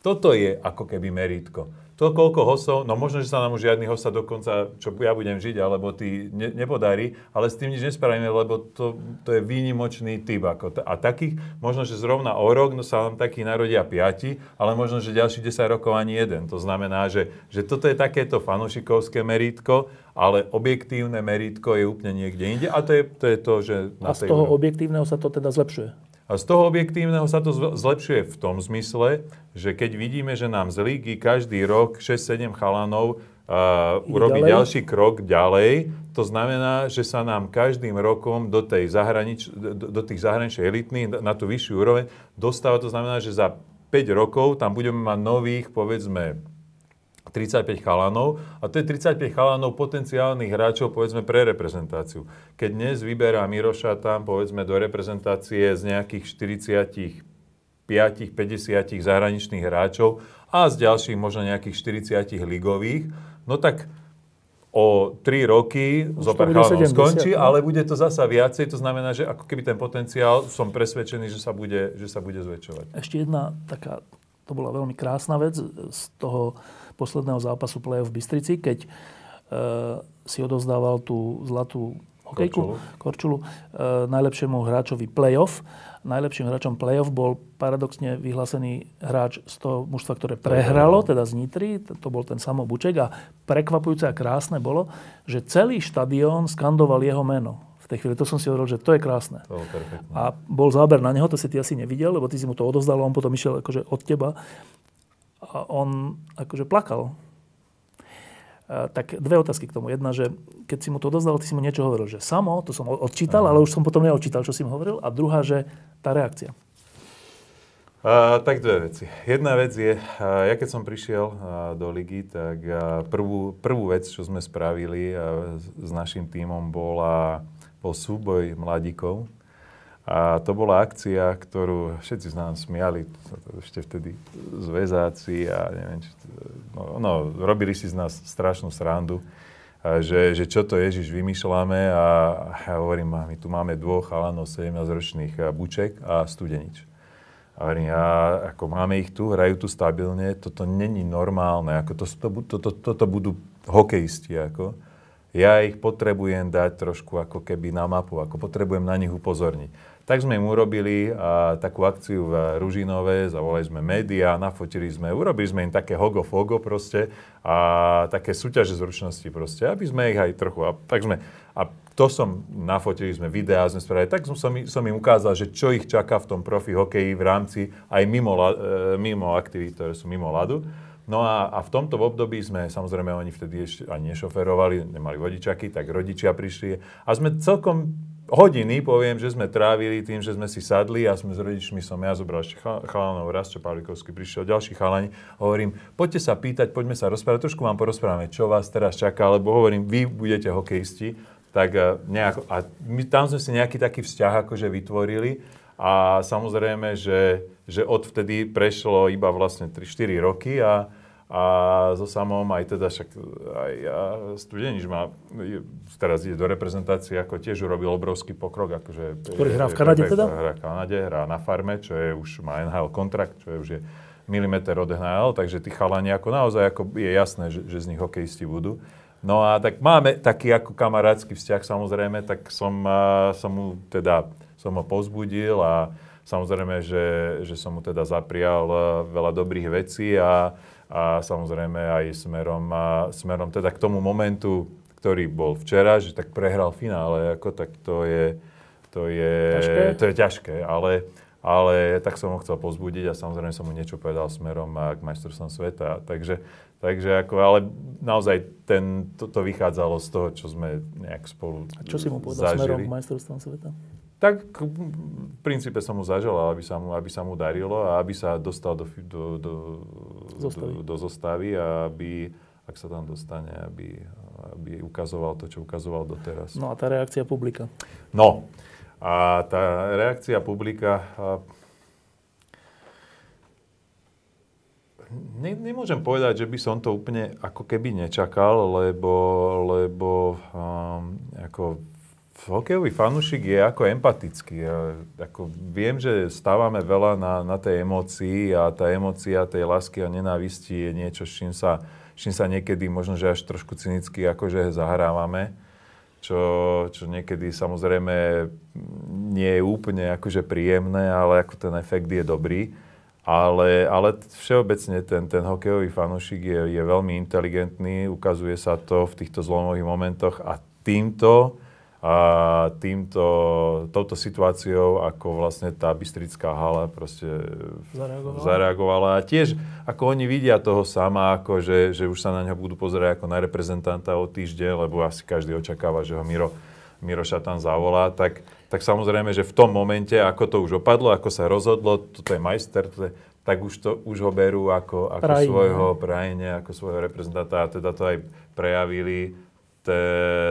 Toto je ako keby meritko. To, koľko hosov, no možno, že sa nám už žiadny hosa dokonca, čo ja budem žiť, alebo ty ne, nepodarí, ale s tým nič nespravíme, lebo to, to je výnimočný typ. Ako t- a takých, možno, že zrovna o rok no, sa nám takí narodia piati, ale možno, že ďalší 10 rokov ani jeden. To znamená, že, že toto je takéto fanušikovské meritko, ale objektívne meritko je úplne niekde inde a to je to, je to že... Na a z toho úrovni. objektívneho sa to teda zlepšuje? A z toho objektívneho sa to zlepšuje v tom zmysle, že keď vidíme, že nám z lígy každý rok 6-7 chalanov uh, urobí ďalej. ďalší krok ďalej, to znamená, že sa nám každým rokom do, tej zahranič, do, do tých zahraničných elitných, na tú vyššiu úroveň, dostáva. To znamená, že za 5 rokov tam budeme mať nových, povedzme, 35 chalanov a to je 35 chalanov potenciálnych hráčov povedzme pre reprezentáciu. Keď dnes vyberá Miroša tam povedzme do reprezentácie z nejakých 45, 50 zahraničných hráčov a z ďalších možno nejakých 40 ligových, no tak o 3 roky zo pár skončí, no. ale bude to zasa viacej, to znamená, že ako keby ten potenciál, som presvedčený, že sa bude, že sa bude zväčšovať. Ešte jedna taká, to bola veľmi krásna vec z toho posledného zápasu play-off v Bystrici, keď e, si odozdával tú zlatú hokejku, korčulu, korčulu e, najlepšiemu hráčovi play-off. Najlepším hráčom play-off bol paradoxne vyhlásený hráč z toho mužstva, ktoré prehralo, no. teda z Nitry, to bol ten Samo Buček a prekvapujúce a krásne bolo, že celý štadión skandoval jeho meno v tej chvíli. To som si hovoril, že to je krásne. To a bol záber na neho, to si ty asi nevidel, lebo ty si mu to odozdal a on potom išiel akože od teba on akože plakal. A, e, tak dve otázky k tomu. Jedna, že keď si mu to dozdal, ty si mu niečo hovoril, že samo, to som odčítal, Aha. ale už som potom neodčítal, čo si mu hovoril. A druhá, že tá reakcia. Uh, tak dve veci. Jedna vec je, uh, ja keď som prišiel uh, do ligy, tak uh, prvú, prvú vec, čo sme spravili uh, s, s našim tímom, bola, bol súboj mladíkov. A to bola akcia, ktorú všetci z nás smiali, ešte vtedy zväzáci a neviem, či, no, no, robili si z nás strašnú srandu, že, že čo to Ježiš vymýšľame a ja hovorím, my tu máme dvoch chalanov 17-ročných buček a studenič. A hovorím, a ako máme ich tu, hrajú tu stabilne, toto není normálne, ako to, to, to, to, toto budú hokejisti, ako ja ich potrebujem dať trošku ako keby na mapu, ako potrebujem na nich upozorniť. Tak sme im urobili a, takú akciu v Ružinove, zavolali sme médiá, nafotili sme, urobili sme im také hogo-fogo proste a také súťaže zručnosti proste, aby sme ich aj trochu, a tak sme, a to som, nafotili sme videá, sme spravili, tak som, som im ukázal, že čo ich čaká v tom profi hokeji v rámci aj mimo, e, mimo aktivít, ktoré sú mimo ľadu. No a, a v tomto období sme, samozrejme oni vtedy ešte ani nešoferovali, nemali vodičaky, tak rodičia prišli a sme celkom hodiny poviem, že sme trávili tým, že sme si sadli a sme s rodičmi, som ja zobral ešte chalanov, čo Pavlikovský prišiel, ďalší chalani, hovorím, poďte sa pýtať, poďme sa rozprávať, trošku vám porozprávame, čo vás teraz čaká, lebo hovorím, vy budete hokejisti, tak e, nejako, a my tam sme si nejaký taký vzťah akože vytvorili a samozrejme, že, že odvtedy prešlo iba vlastne 3-4 roky a a so samom aj teda však aj ja, Studeniš má, teraz ide do reprezentácie, ako tiež urobil obrovský pokrok. Akože, Ktorý hrá v Kanade teda? Hrá v Kanade, hrá na farme, čo je už, má NHL kontrakt, čo je už je milimeter od NHL, takže tí chalani ako naozaj ako je jasné, že, že z nich hokejisti budú. No a tak máme taký ako kamarátsky vzťah samozrejme, tak som, som mu teda, som ho pozbudil a samozrejme, že, že som mu teda zaprial veľa dobrých vecí a a samozrejme aj smerom, smerom teda k tomu momentu, ktorý bol včera, že tak prehral finále, ako tak to je, to je, ťažké. To je ťažké, ale, ale tak som ho chcel pozbudiť a samozrejme som mu niečo povedal smerom k majstrovstvom sveta. Takže, takže ako, ale naozaj ten, to, to vychádzalo z toho, čo sme nejak spolu A čo si mu povedal zažili. smerom k majstrovstvom sveta? tak v princípe som mu zaželal, aby sa mu, aby sa mu darilo a aby sa dostal do, do, do, zostavy. do, do zostavy a aby, ak sa tam dostane, aby, aby ukazoval to, čo ukazoval doteraz. No a tá reakcia publika? No, a tá reakcia publika... A... Ne, nemôžem povedať, že by som to úplne ako keby nečakal, lebo, lebo um, ako hokejový fanúšik je ako empatický. Ja, ako viem, že stávame veľa na, na tej emócii a tá emocia tej lásky a nenávisti je niečo, s čím sa, s čím sa niekedy možno, že až trošku cynicky akože zahrávame. Čo, čo niekedy samozrejme nie je úplne akože príjemné, ale ako ten efekt je dobrý. Ale, ale všeobecne ten, ten hokejový fanúšik je, je veľmi inteligentný, ukazuje sa to v týchto zlomových momentoch a týmto a týmto, touto situáciou, ako vlastne tá Bystrická hala proste zareagovala. zareagovala. A tiež, ako oni vidia toho sama, ako že, že už sa na neho budú pozerať ako na reprezentanta o týždeň, lebo asi každý očakáva, že ho Miro, Miro Šatan zavolá, tak, tak samozrejme, že v tom momente, ako to už opadlo, ako sa rozhodlo, toto je majster, toto je, tak už, to, už ho berú ako, ako Prajine. svojho prajine, ako svojho reprezentanta a teda to aj prejavili te,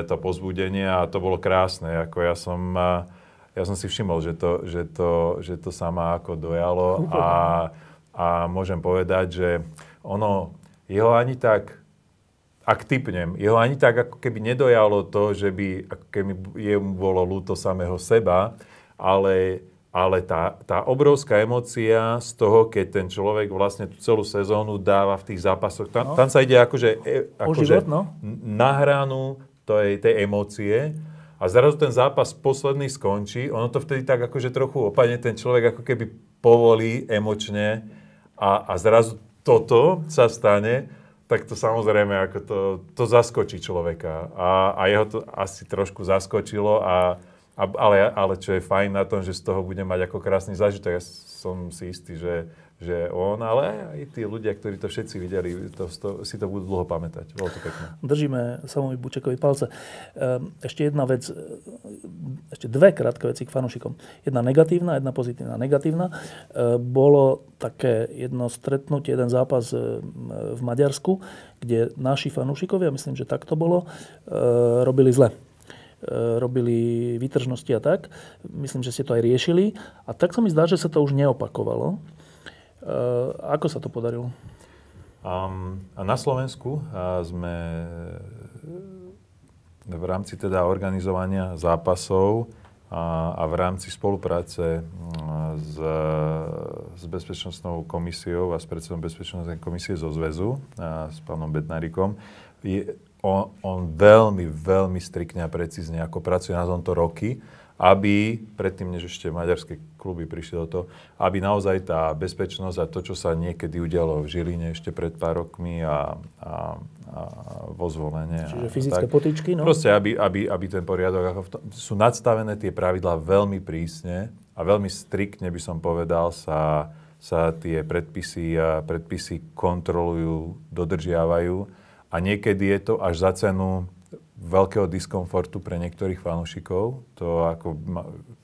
to pozbudenie a to bolo krásne. Ako ja som, ja som si všimol, že to, že to, že to ma ako dojalo a, a môžem povedať, že ono, jeho ani tak, ak typnem, jeho ani tak ako keby nedojalo to, že by ako keby jemu bolo ľúto samého seba, ale ale tá, tá obrovská emocia z toho, keď ten človek vlastne tú celú sezónu dáva v tých zápasoch, tam, no. tam sa ide akože, e, akože život, no. na hranu tej, tej emócie a zrazu ten zápas posledný skončí, ono to vtedy tak akože trochu opadne, ten človek ako keby povolí emočne a, a zrazu toto sa stane, tak to samozrejme ako to, to zaskočí človeka a, a jeho to asi trošku zaskočilo a a, ale, ale čo je fajn na tom, že z toho budem mať ako krásny zážitok. Ja som si istý, že, že on, ale aj tí ľudia, ktorí to všetci videli, to, to, si to budú dlho pamätať. Bolo to pekné. Držíme Samovi Bučekovi palce. Ehm, ešte jedna vec, ehm, ešte dve krátke veci k fanúšikom. Jedna negatívna, jedna pozitívna. Negatívna ehm, bolo také jedno stretnutie, jeden zápas v Maďarsku, kde naši fanúšikovia, myslím, že tak to bolo, robili zle E, robili výtržnosti a tak. Myslím, že ste to aj riešili. A tak sa mi zdá, že sa to už neopakovalo. E, ako sa to podarilo? Um, na Slovensku sme e, v rámci teda organizovania zápasov a, a v rámci spolupráce s, s Bezpečnostnou komisiou a s predsedom Bezpečnostnej komisie zo zväzu, a s pánom Bednarikom on, on veľmi, veľmi striktne a precízne ako pracuje na tomto roky, aby predtým, než ešte maďarské kluby prišli do toho, aby naozaj tá bezpečnosť a to, čo sa niekedy udialo v Žiline ešte pred pár rokmi a, a, a vo zvolenie. Čiže a, fyzické tak, potičky, no? Proste, aby, aby, aby ten poriadok, sú nadstavené tie pravidlá veľmi prísne a veľmi striktne, by som povedal, sa, sa tie predpisy, a predpisy kontrolujú, dodržiavajú a niekedy je to až za cenu veľkého diskomfortu pre niektorých fanúšikov. To, ako,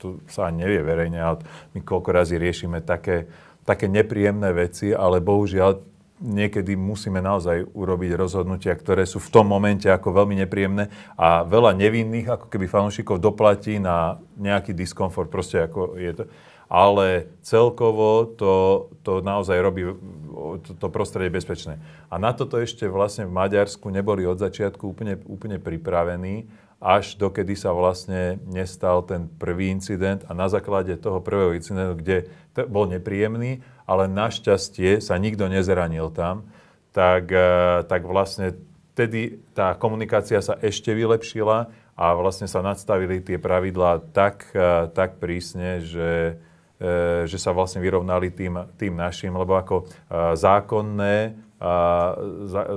to sa ani nevie verejne, ale my koľko razy riešime také, také nepríjemné veci, ale bohužiaľ niekedy musíme naozaj urobiť rozhodnutia, ktoré sú v tom momente ako veľmi nepríjemné a veľa nevinných ako keby fanúšikov doplatí na nejaký diskomfort. Proste ako je to, ale celkovo to, to naozaj robí to, to prostredie bezpečné. A na toto ešte vlastne v Maďarsku neboli od začiatku úplne, úplne pripravení, až dokedy sa vlastne nestal ten prvý incident a na základe toho prvého incidentu, kde t- bol nepríjemný, ale našťastie sa nikto nezranil tam, tak, eh, tak vlastne vtedy tá komunikácia sa ešte vylepšila a vlastne sa nadstavili tie pravidlá tak, eh, tak prísne, že, E, že sa vlastne vyrovnali tým, tým našim, lebo ako e, zákonné, e,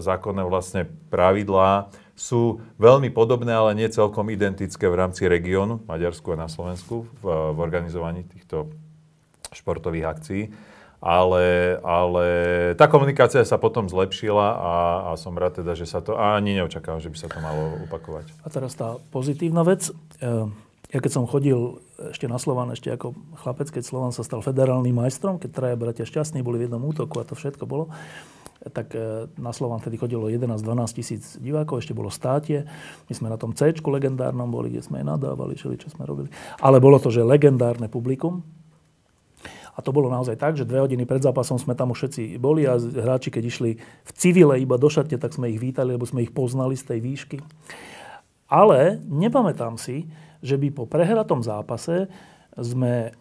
zákonné vlastne pravidlá sú veľmi podobné, ale nie celkom identické v rámci regiónu, Maďarsku a na Slovensku, v, v organizovaní týchto športových akcií. Ale, ale tá komunikácia sa potom zlepšila a, a som rád teda, že sa to... A ani neočakávam, že by sa to malo opakovať. A teraz tá pozitívna vec. Ja keď som chodil ešte na Slovan, ešte ako chlapec, keď Slovan sa stal federálnym majstrom, keď traja bratia šťastní boli v jednom útoku a to všetko bolo, tak e, na Slován vtedy chodilo 11-12 tisíc divákov, ešte bolo státie. My sme na tom C legendárnom boli, kde sme nadávali, šeli, čo sme robili. Ale bolo to, že legendárne publikum. A to bolo naozaj tak, že dve hodiny pred zápasom sme tam už všetci boli a hráči, keď išli v civile iba do šatne, tak sme ich vítali, lebo sme ich poznali z tej výšky. Ale nepamätám si, že by po prehratom zápase sme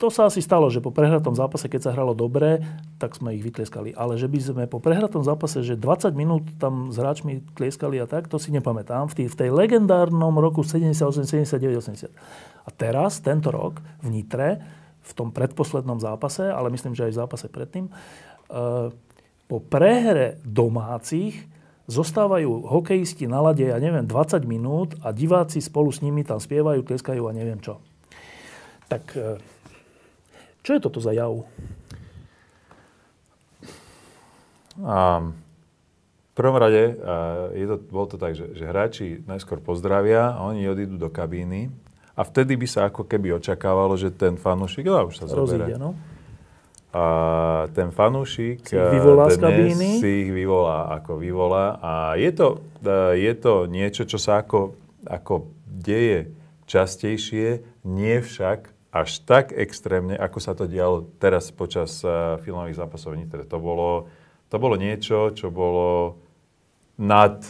to sa asi stalo, že po prehratom zápase, keď sa hralo dobre, tak sme ich vytleskali. Ale že by sme po prehratom zápase, že 20 minút tam s hráčmi tleskali a tak, to si nepamätám. V, tý, v tej legendárnom roku 78, 79, 80. A teraz, tento rok, v Nitre, v tom predposlednom zápase, ale myslím, že aj v zápase predtým, e, po prehre domácich zostávajú hokejisti na lade, ja neviem, 20 minút a diváci spolu s nimi tam spievajú, tleskajú a neviem čo. Tak e, čo je toto za jav? Um, v prvom rade e, je to, bolo to tak, že, že hráči najskôr pozdravia a oni odídu do kabíny a vtedy by sa ako keby očakávalo, že ten fanúšik, ja no, už sa Rozíde, zoberie. No? a ten fanúšik si ich vyvolá eh, dnes z si ich vyvolá, ako vyvolá. A je to, eh, je to niečo, čo sa ako, ako deje častejšie, nie však až tak extrémne, ako sa to dialo teraz počas eh, filmových zápasov Nitre. To bolo, to bolo niečo, čo bolo nad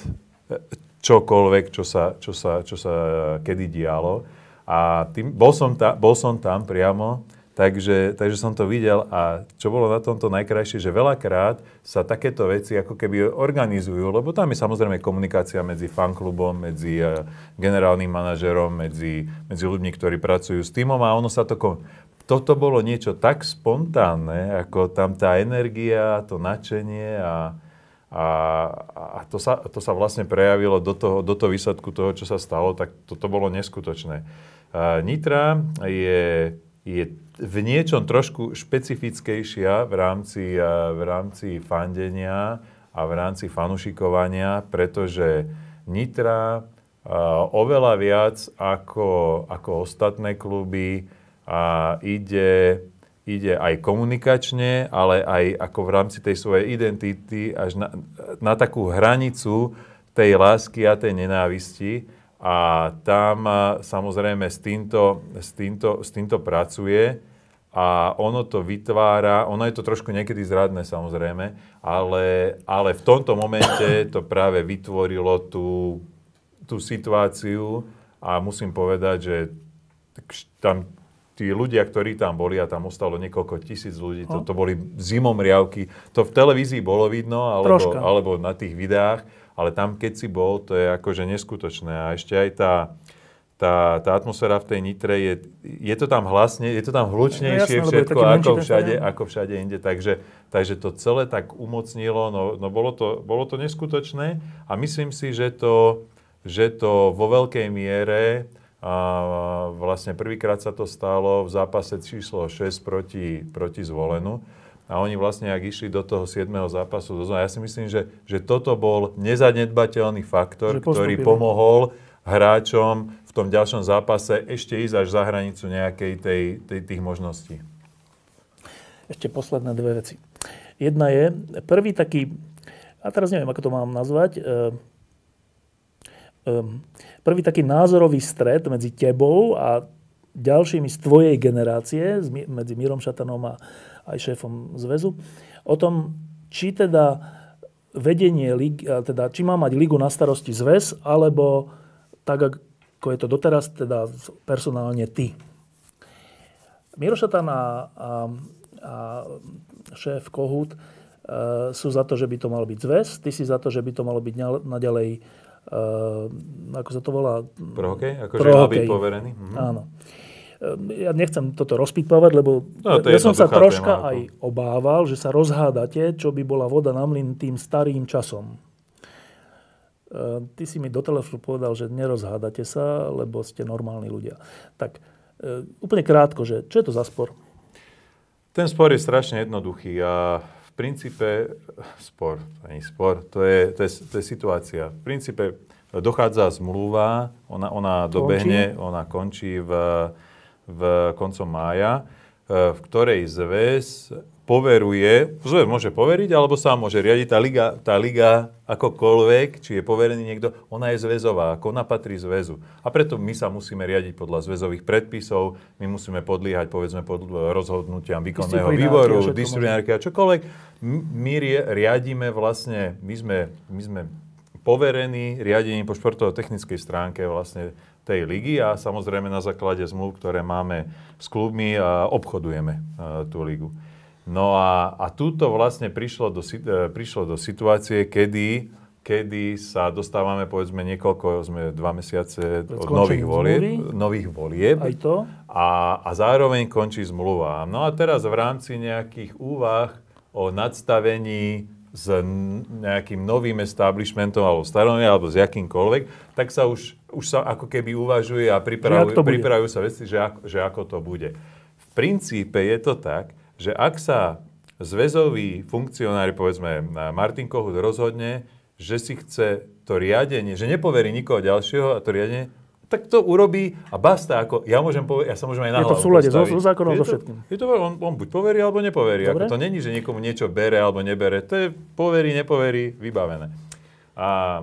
čokoľvek, čo sa, čo sa, čo sa kedy dialo. A tým, bol, som ta, bol som tam priamo Takže, takže som to videl a čo bolo na tomto najkrajšie, že veľakrát sa takéto veci ako keby organizujú, lebo tam je samozrejme komunikácia medzi fanklubom, medzi e, generálnym manažerom, medzi, medzi ľuďmi, ktorí pracujú s týmom a ono sa to... Kom... Toto bolo niečo tak spontánne, ako tam tá energia, to nadšenie a, a, a to, sa, to sa vlastne prejavilo do toho, do toho výsledku toho, čo sa stalo, tak toto bolo neskutočné. Uh, Nitra je je v niečom trošku špecifickejšia v rámci, eh, v rámci fandenia a v rámci fanušikovania, pretože Nitra eh, oveľa viac ako, ako ostatné kluby a ide, ide aj komunikačne, ale aj ako v rámci tej svojej identity až na, na takú hranicu tej lásky a tej nenávisti a tam e, samozrejme s týmto, s týmto, s týmto pracuje a ono to vytvára, ono je to trošku niekedy zradné samozrejme, ale, ale v tomto momente to práve vytvorilo tú, tú situáciu a musím povedať, že tam tí ľudia, ktorí tam boli, a tam ostalo niekoľko tisíc ľudí, to, no. to boli zimom riavky, to v televízii bolo vidno, alebo, alebo na tých videách, ale tam, keď si bol, to je akože neskutočné. A ešte aj tá, tá, tá atmosféra v tej Nitre je, je to tam hlasne, je to tam hlučnejšie no, všetko ako všade, ako všade inde. Takže, takže to celé tak umocnilo, no, no bolo, to, bolo to neskutočné a myslím si, že to, že to vo veľkej miere a vlastne prvýkrát sa to stalo v zápase číslo 6 proti, proti zvolenu a oni vlastne, ak išli do toho 7. zápasu, do ja si myslím, že, že toto bol nezanedbateľný faktor, ktorý pomohol hráčom v tom ďalšom zápase ešte ísť až za hranicu nejakej tej, tej, tých možností. Ešte posledné dve veci. Jedna je, prvý taký, a teraz neviem, ako to mám nazvať, e, e, prvý taký názorový stred medzi tebou a ďalšími z tvojej generácie, medzi Mírom Šatanom a aj šéfom zväzu, o tom, či teda vedenie, teda či má mať ligu na starosti zväz, alebo tak, ako je to doteraz, teda personálne ty. Miro a, a, a šéf Kohut e, sú za to, že by to mal byť zväz, ty si za to, že by to malo byť naďalej, e, ako sa to volá? Prohokej? Ako prohokej. že mal byť poverený. Mhm. Áno ja nechcem toto rozpitvávať, lebo no, to ja som sa troška téma, no. aj obával, že sa rozhádate, čo by bola voda na mlin tým starým časom. E, ty si mi do telefónu povedal, že nerozhádate sa, lebo ste normálni ľudia. Tak e, úplne krátko, že čo je to za spor? Ten spor je strašne jednoduchý a v princípe, spor, to nie spor, to je, to, je, to je situácia. V princípe dochádza zmluva, ona, ona dobehne, končí? ona končí v v koncom mája, e, v ktorej zväz poveruje, zväz môže poveriť, alebo sám môže riadiť tá liga, tá liga akokoľvek, či je poverený niekto, ona je zväzová, ako ona patrí zväzu. A preto my sa musíme riadiť podľa zväzových predpisov, my musíme podliehať, povedzme, pod rozhodnutiam výkonného výboru, disciplinárky a čokoľvek. My riadíme vlastne, my sme, my sme poverení riadením po športovo-technickej stránke vlastne tej ligy a samozrejme na základe zmluv, ktoré máme s klubmi, obchodujeme tú ligu. No a, a túto vlastne prišlo do, e, prišlo do situácie, kedy, kedy sa dostávame, povedzme, niekoľko, sme dva mesiace od nových volieb, nových volieb. Aj to. A, a zároveň končí zmluva. No a teraz v rámci nejakých úvah o nadstavení s nejakým novým establishmentom alebo starom alebo s jakýmkoľvek, tak sa už, už sa ako keby uvažuje a pripravujú, pripravujú sa veci, že ako, že ako to bude. V princípe je to tak, že ak sa zväzový funkcionári, povedzme Martin Kohut, rozhodne, že si chce to riadenie, že nepoverí nikoho ďalšieho a to riadenie tak to urobí a basta. Ako, ja, môžem povedať, ja sa môžem aj na Je to v súlade so, so zákonom, so všetkým. Je to, on, on buď poverí, alebo nepoverí. Ako to není, že niekomu niečo bere alebo nebere. To je poverí, nepoverí, vybavené. A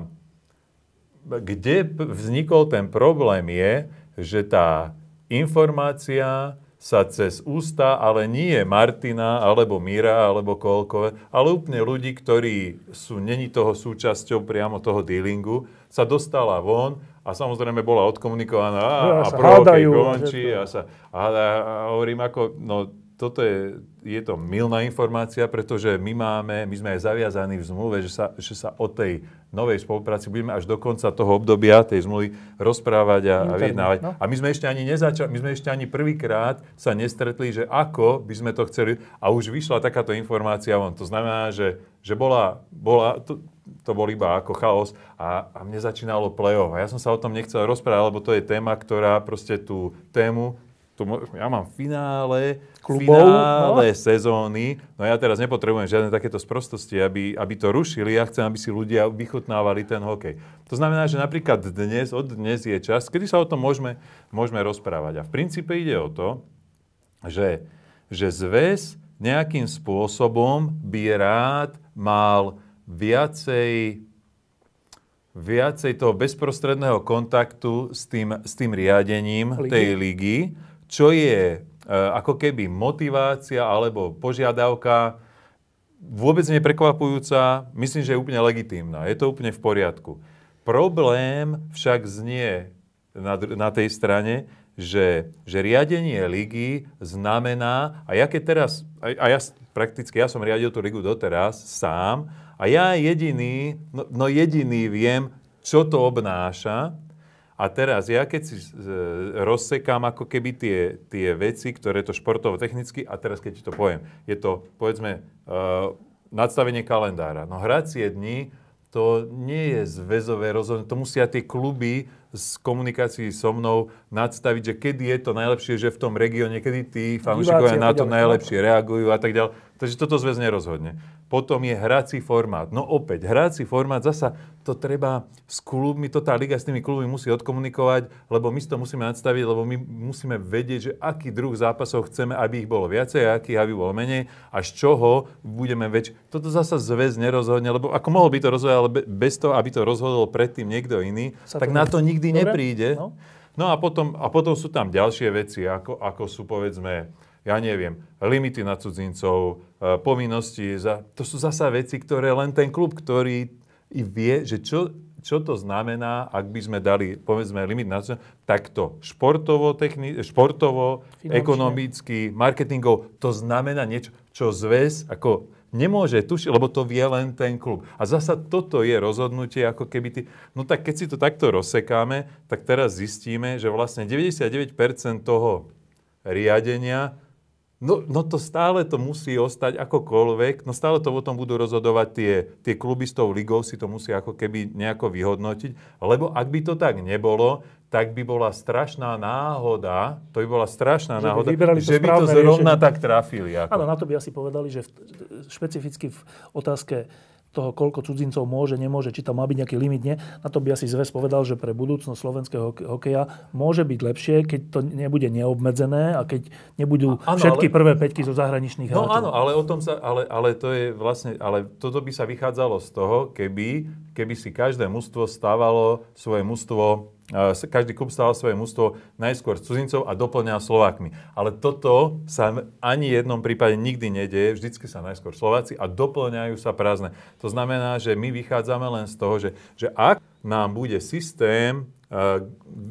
kde vznikol ten problém je, že tá informácia sa cez ústa, ale nie Martina, alebo Mira, alebo koľko, ale úplne ľudí, ktorí sú, není toho súčasťou priamo toho dealingu, sa dostala von a samozrejme bola odkomunikovaná a, a, a provokej končí a sa a, a, a hovorím ako, no toto je, je to milná informácia, pretože my máme, my sme aj zaviazaní v zmluve, že sa, že sa o tej novej spolupráci budeme až do konca toho obdobia tej zmluvy rozprávať a, a vyjednávať. No. A my sme ešte ani nezačali, my sme ešte ani prvýkrát sa nestretli, že ako by sme to chceli a už vyšla takáto informácia von. To znamená, že, že bola, bola to, to bol iba ako chaos a, a mne začínalo play-off. A ja som sa o tom nechcel rozprávať, lebo to je téma, ktorá proste tú tému to, ja mám finále, Klubov, finále no. sezóny, no ja teraz nepotrebujem žiadne takéto sprostosti, aby, aby to rušili, ja chcem, aby si ľudia vychutnávali ten hokej. To znamená, že napríklad dnes, od dnes je čas, kedy sa o tom môžeme, môžeme rozprávať. A v princípe ide o to, že, že zväz nejakým spôsobom by rád mal viacej viacej toho bezprostredného kontaktu s tým, s tým riadením Ligi. tej ligy čo je e, ako keby motivácia alebo požiadavka vôbec neprekvapujúca, myslím, že je úplne legitímna. Je to úplne v poriadku. Problém však znie na, na tej strane, že, že riadenie ligy znamená, a ja keď teraz, a, a ja prakticky, ja som riadil tú ligu doteraz sám, a ja jediný, no, no jediný viem, čo to obnáša, a teraz ja keď si e, rozsekám ako keby tie, tie veci, ktoré to športovo technicky, a teraz keď ti to poviem, je to povedzme uh, nadstavenie kalendára. No hracie dni, to nie je zväzové rozhodnutie, to musia tie kluby z komunikácií so mnou nadstaviť, že kedy je to najlepšie, že v tom regióne, kedy tí fanúšikovia na to najlepšie reagujú a tak ďalej Takže toto zväz nerozhodne. Potom je hrací formát. No opäť, hrací formát zasa to treba s klubmi, to tá liga s tými klubmi musí odkomunikovať, lebo my si to musíme nadstaviť, lebo my musíme vedieť, že aký druh zápasov chceme, aby ich bolo viacej, aký aby bolo menej a z čoho budeme väč... Toto zasa zväz nerozhodne, lebo ako mohol by to rozhodať, ale bez toho, aby to rozhodol predtým niekto iný, Sa tak to na to nikdy Dobre? nepríde. No. No a potom, a potom sú tam ďalšie veci, ako, ako sú povedzme ja neviem, limity na cudzincov, eh, povinnosti, za, to sú zasa veci, ktoré len ten klub, ktorý i vie, že čo, čo to znamená, ak by sme dali, povedzme, limit na cudzincov, takto športovo, techni- športovo ekonomicky, marketingov, to znamená niečo, čo zväz, ako nemôže tušiť, lebo to vie len ten klub. A zasa toto je rozhodnutie, ako keby ty... No tak keď si to takto rozsekáme, tak teraz zistíme, že vlastne 99% toho riadenia No, no to stále to musí ostať akokoľvek, no stále to o tom budú rozhodovať tie, tie kluby s tou ligou, si to musia ako keby nejako vyhodnotiť, lebo ak by to tak nebolo, tak by bola strašná náhoda, to by bola strašná že náhoda, by že by to zrovna riešenie. tak trafili. Ako. Áno, na to by asi povedali, že v, špecificky v otázke toho, koľko cudzincov môže, nemôže, či tam má byť nejaký limit, nie. Na to by asi zväz povedal, že pre budúcnosť slovenského hokeja môže byť lepšie, keď to nebude neobmedzené a keď nebudú a, áno, všetky ale, prvé peťky zo zahraničných hráčov. No áno, ale o tom sa, ale, ale to je vlastne, ale toto by sa vychádzalo z toho, keby, keby si každé mužstvo stávalo svoje mužstvo každý klub stával svoje mústvo najskôr s cudzincov a doplňal Slovákmi. Ale toto sa ani v jednom prípade nikdy nedeje, vždycky sa najskôr Slováci a doplňajú sa prázdne. To znamená, že my vychádzame len z toho, že, že ak nám bude systém e,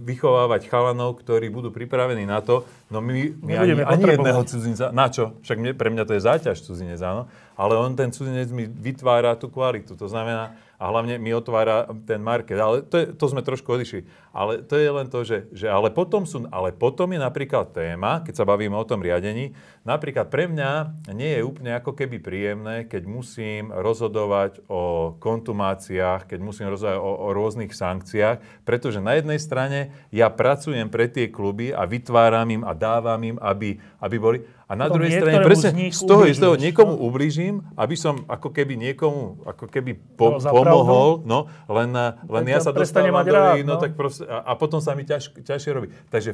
vychovávať chalanov, ktorí budú pripravení na to, no my, my ani, ani jedného cudzinca, na čo? Však mne, pre mňa to je záťaž cudzinec, áno, ale on ten cudzinec mi vytvára tú kvalitu. To znamená, a hlavne mi otvára ten market. Ale to, je, to sme trošku odišli. Ale to je len to, že, že ale, potom sú, ale potom je napríklad téma, keď sa bavíme o tom riadení, napríklad pre mňa nie je úplne ako keby príjemné, keď musím rozhodovať o kontumáciách, keď musím rozhodovať o, o rôznych sankciách, pretože na jednej strane ja pracujem pre tie kluby a vytváram im a dávam im, aby aby boli. A na druhej strane, presne z, z toho istého niekomu no? ublížim, aby som ako keby niekomu ako keby po, no, pomohol, no, len, len ja sa dostávam do rád, no, no. Tak proste, a, a potom sa mi ťaž, ťažšie robí. Takže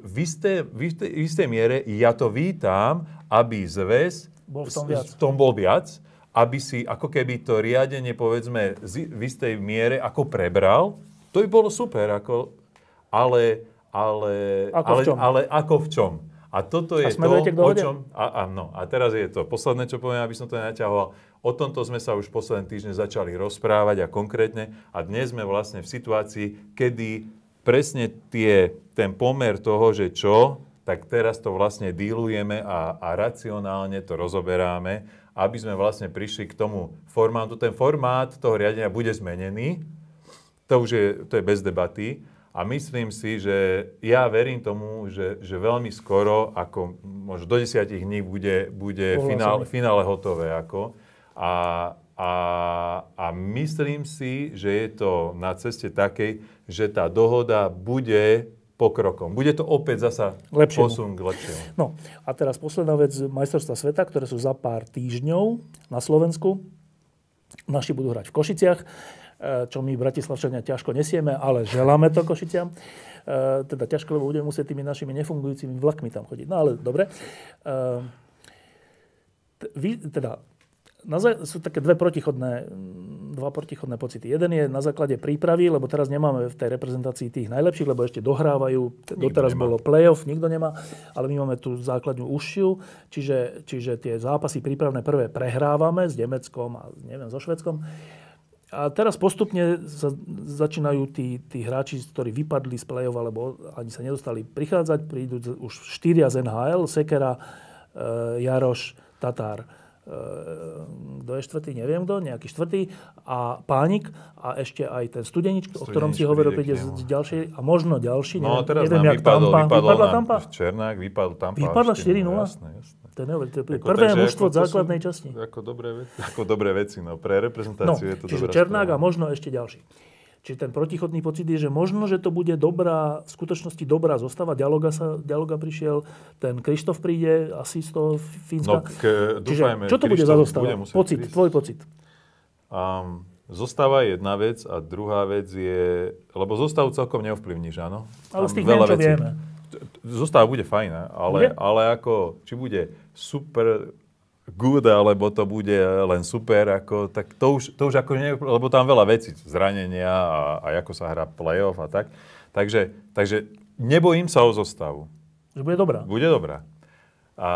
v, istej, v, isté, v istej miere ja to vítam, aby zväz bol v tom, viac. V tom bol viac, aby si ako keby to riadenie, povedzme, z, v istej miere ako prebral, to by bolo super, ako, ale, ale, ako ale, ale ako v čom? A toto je a to, o čom... A, a, no, a teraz je to posledné, čo poviem, aby som to naťahoval. O tomto sme sa už posledný týždne začali rozprávať a konkrétne. A dnes sme vlastne v situácii, kedy presne tie, ten pomer toho, že čo, tak teraz to vlastne dílujeme a, a racionálne to rozoberáme, aby sme vlastne prišli k tomu formátu. Ten formát toho riadenia bude zmenený, to už je, to je bez debaty, a myslím si, že ja verím tomu, že, že veľmi skoro, ako možno do desiatich dní, bude, bude finále, finále hotové. Ako. A, a, a myslím si, že je to na ceste takej, že tá dohoda bude pokrokom. Bude to opäť zasa lepšiemu. posun k lepšiemu. No a teraz posledná vec majstrovstva sveta, ktoré sú za pár týždňov na Slovensku. Naši budú hrať v Košiciach. Eh, čo my bratislavčania ťažko nesieme, ale želáme to Košiťam. Eh, teda ťažko, lebo budeme musieť tými našimi nefungujúcimi vlakmi tam chodiť. No ale dobre. Eh, vy, teda, na, sú také dve protichodné, mm, dva protichodné pocity. Jeden je na základe prípravy, lebo teraz nemáme v tej reprezentácii tých najlepších, lebo ešte dohrávajú. Nikto Doteraz nemá. bolo play-off, nikto nemá, ale my máme tú základňu ušiu, čiže, čiže tie zápasy prípravné prvé prehrávame s Nemeckom a neviem, so Švedskom a teraz postupne sa začínajú tí, tí hráči, ktorí vypadli z play-off alebo ani sa nedostali prichádzať. Prídu už štyria z NHL, Sekera, e, Jaroš, Tatár. E, kto je štvrtý, neviem kto, nejaký štvrtý. A Pánik a ešte aj ten Studenič, o ktorom si hovoril, príde z, ďalšej a možno ďalší. No, neviem, teraz neviem, nám jak vypadol, Tampa. Vypadol vypadla Tampa? Černák, vypadol Tampa. Vypadla 4-0? Jasné, jasné. To je neuveriteľné. Ako, Prvé takže, mužstvo ako, základnej časti. Ako dobré, veci, ako dobré veci, no pre reprezentáciu no, je to čiže Černák a možno ešte ďalší. Čiže ten protichodný pocit je, že možno, že to bude dobrá, v skutočnosti dobrá zostava. Dialoga, sa, dialoga prišiel, ten Kristof príde, asi z toho Fínska. No, k, dúfajme, čo to Krištof bude za zostava? Bude pocit, prísť. tvoj pocit. Um, Zostáva jedna vec a druhá vec je, lebo zostavu celkom neovplyvníš, áno? Ale z tých veľa čo vecí. vieme zostáva bude fajná, ale, bude? ale ako, či bude super good, alebo to bude len super, ako, tak to už, to už ako nie, lebo tam veľa vecí, zranenia a, a ako sa hrá playoff a tak. Takže, takže nebojím sa o zostavu. Že bude dobrá. Bude dobrá. A,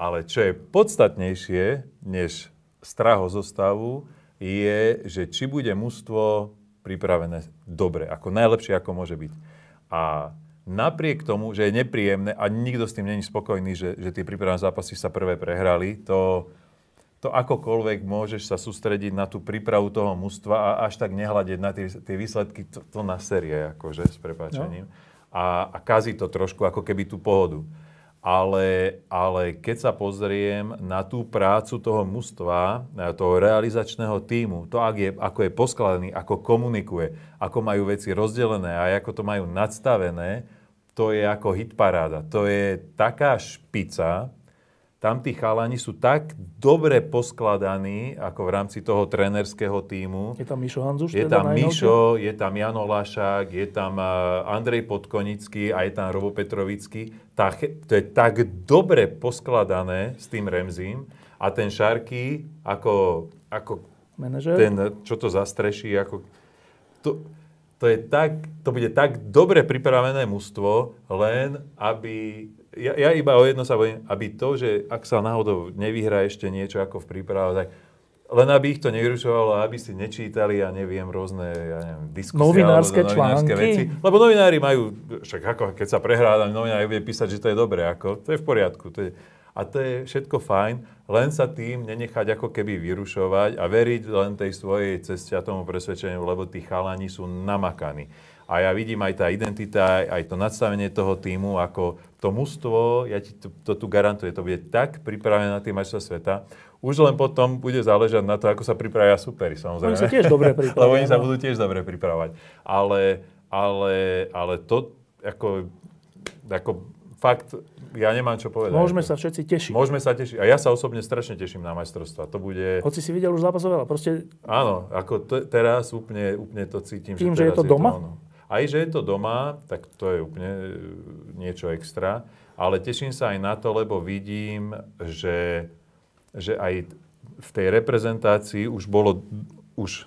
ale čo je podstatnejšie, než straho zostavu, je, že či bude mužstvo pripravené dobre, ako najlepšie, ako môže byť. A napriek tomu, že je nepríjemné a nikto s tým není spokojný, že, že tie prípravné zápasy sa prvé prehrali, to, to akokoľvek môžeš sa sústrediť na tú prípravu toho mužstva a až tak nehľadiť na tie, tie výsledky, to, to na série, akože, s prepáčením. No. A, a kazí to trošku, ako keby tú pohodu. Ale, ale keď sa pozriem na tú prácu toho mužstva, toho realizačného týmu, to, ak je, ako je poskladaný, ako komunikuje, ako majú veci rozdelené a ako to majú nadstavené, to je ako hitparáda. To je taká špica, tam tí chalani sú tak dobre poskladaní, ako v rámci toho trenerského týmu. Je tam Mišo Hanzuš? Je tam Mišo, je tam Jano Lašák, je tam e, Andrej Podkonický a je tam Robo Petrovický. Tá, to je tak dobre poskladané s tým Remzím a ten Šarky ako, ako ten, čo to zastreší, ako... To, to, je tak, to bude tak dobre pripravené mužstvo, len aby... Ja, ja iba o jedno sa bojím, aby to, že ak sa náhodou nevyhrá ešte niečo ako v príprave, tak len aby ich to nevyrušovalo, aby si nečítali, ja neviem, rôzne ja neviem, diskusie novinárske, alebo novinárske články. veci. Lebo novinári majú, však ako, keď sa prehrá, novinári bude písať, že to je dobre, ako, to je v poriadku. To je, a to je všetko fajn, len sa tým nenechať ako keby vyrušovať a veriť len tej svojej ceste a tomu presvedčeniu, lebo tí chalani sú namakaní. A ja vidím aj tá identita, aj to nadstavenie toho týmu, ako to mužstvo, ja ti to, to tu garantuje, to bude tak pripravené na tie majstrovstvá sveta. Už len potom bude záležať na to, ako sa pripravia superi, samozrejme. Oni sa tiež dobre pripravia. Lebo oni sa budú tiež dobre pripravať. Ale, ale, ale to, ako, ako fakt, ja nemám čo povedať. Môžeme sa všetci tešiť. Môžeme sa tešiť. A ja sa osobne strašne teším na majstrovstva. To bude... Hoci si videl už zápas oveľa, proste... Áno, ako t- teraz úplne, úplne to cítim. Tým, že, že je to je doma? To, áno. Aj, že je to doma, tak to je úplne e, niečo extra. Ale teším sa aj na to, lebo vidím, že, že aj v tej reprezentácii už bolo, už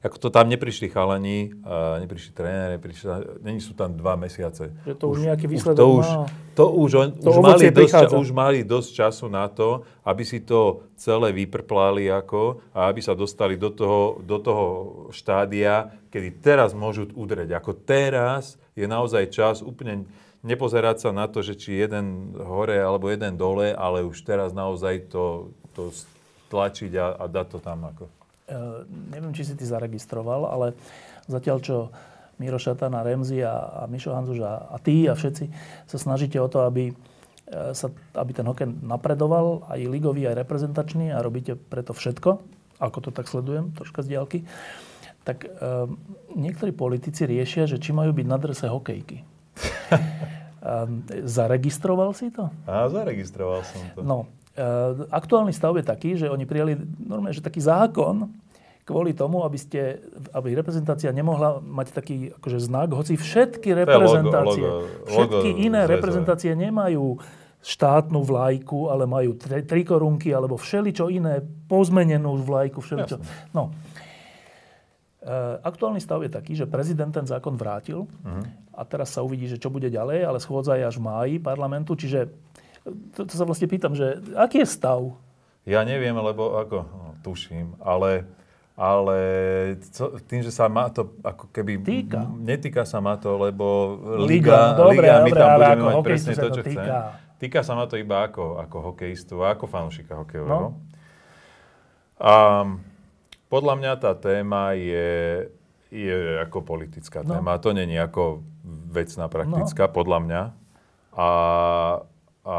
ako to tam neprišli chalani, uh, neprišli tréneri, neprišli, není sú tam dva mesiace. Že to už, už nejaký výsledok už, to už, má. To už, to už, mali dosť, už mali dosť času na to, aby si to celé vyprplali ako a aby sa dostali do toho, do toho štádia, kedy teraz môžu udreť. Ako teraz je naozaj čas úplne nepozerať sa na to, že či jeden hore alebo jeden dole, ale už teraz naozaj to, to tlačiť a, a dať to tam ako. Eh, neviem, či si ty zaregistroval, ale zatiaľ, čo Miro Šatana, Remzi a, a Mišo Hanzuš a, a ty a všetci sa snažíte o to, aby, eh, sa, aby ten hokej napredoval, aj ligový, aj reprezentačný a robíte preto všetko, ako to tak sledujem, troška z diálky, tak um, niektorí politici riešia, že či majú byť na drese hokejky. um, zaregistroval si to? Á, zaregistroval som to. No, Eh, aktuálny stav je taký, že oni prijali normálne, že taký zákon kvôli tomu, aby, ste, aby reprezentácia nemohla mať taký akože znak, hoci všetky reprezentácie, logo, logo, všetky logo, iné zväzové. reprezentácie nemajú štátnu vlajku, ale majú tri, tri korunky alebo všeličo iné, pozmenenú vlajku, všeličo. Jasne. No. E, aktuálny stav je taký, že prezident ten zákon vrátil uh-huh. a teraz sa uvidí, že čo bude ďalej, ale schôdza je až v máji parlamentu, čiže to, to sa vlastne pýtam, že aký je stav? Ja neviem, lebo ako, no, tuším, ale, ale co, tým, že sa má to ako keby... Týka. M, netýka sa má to, lebo Liga, Liga, dobre, Liga my dobre, tam budeme mať presne to, čo týka. Týka sa ma to iba ako, ako hokejistu, ako fanúšika hokejového. No. A podľa mňa tá téma je, je ako politická no. téma. To není ako vecná no. praktická, no. podľa mňa. A a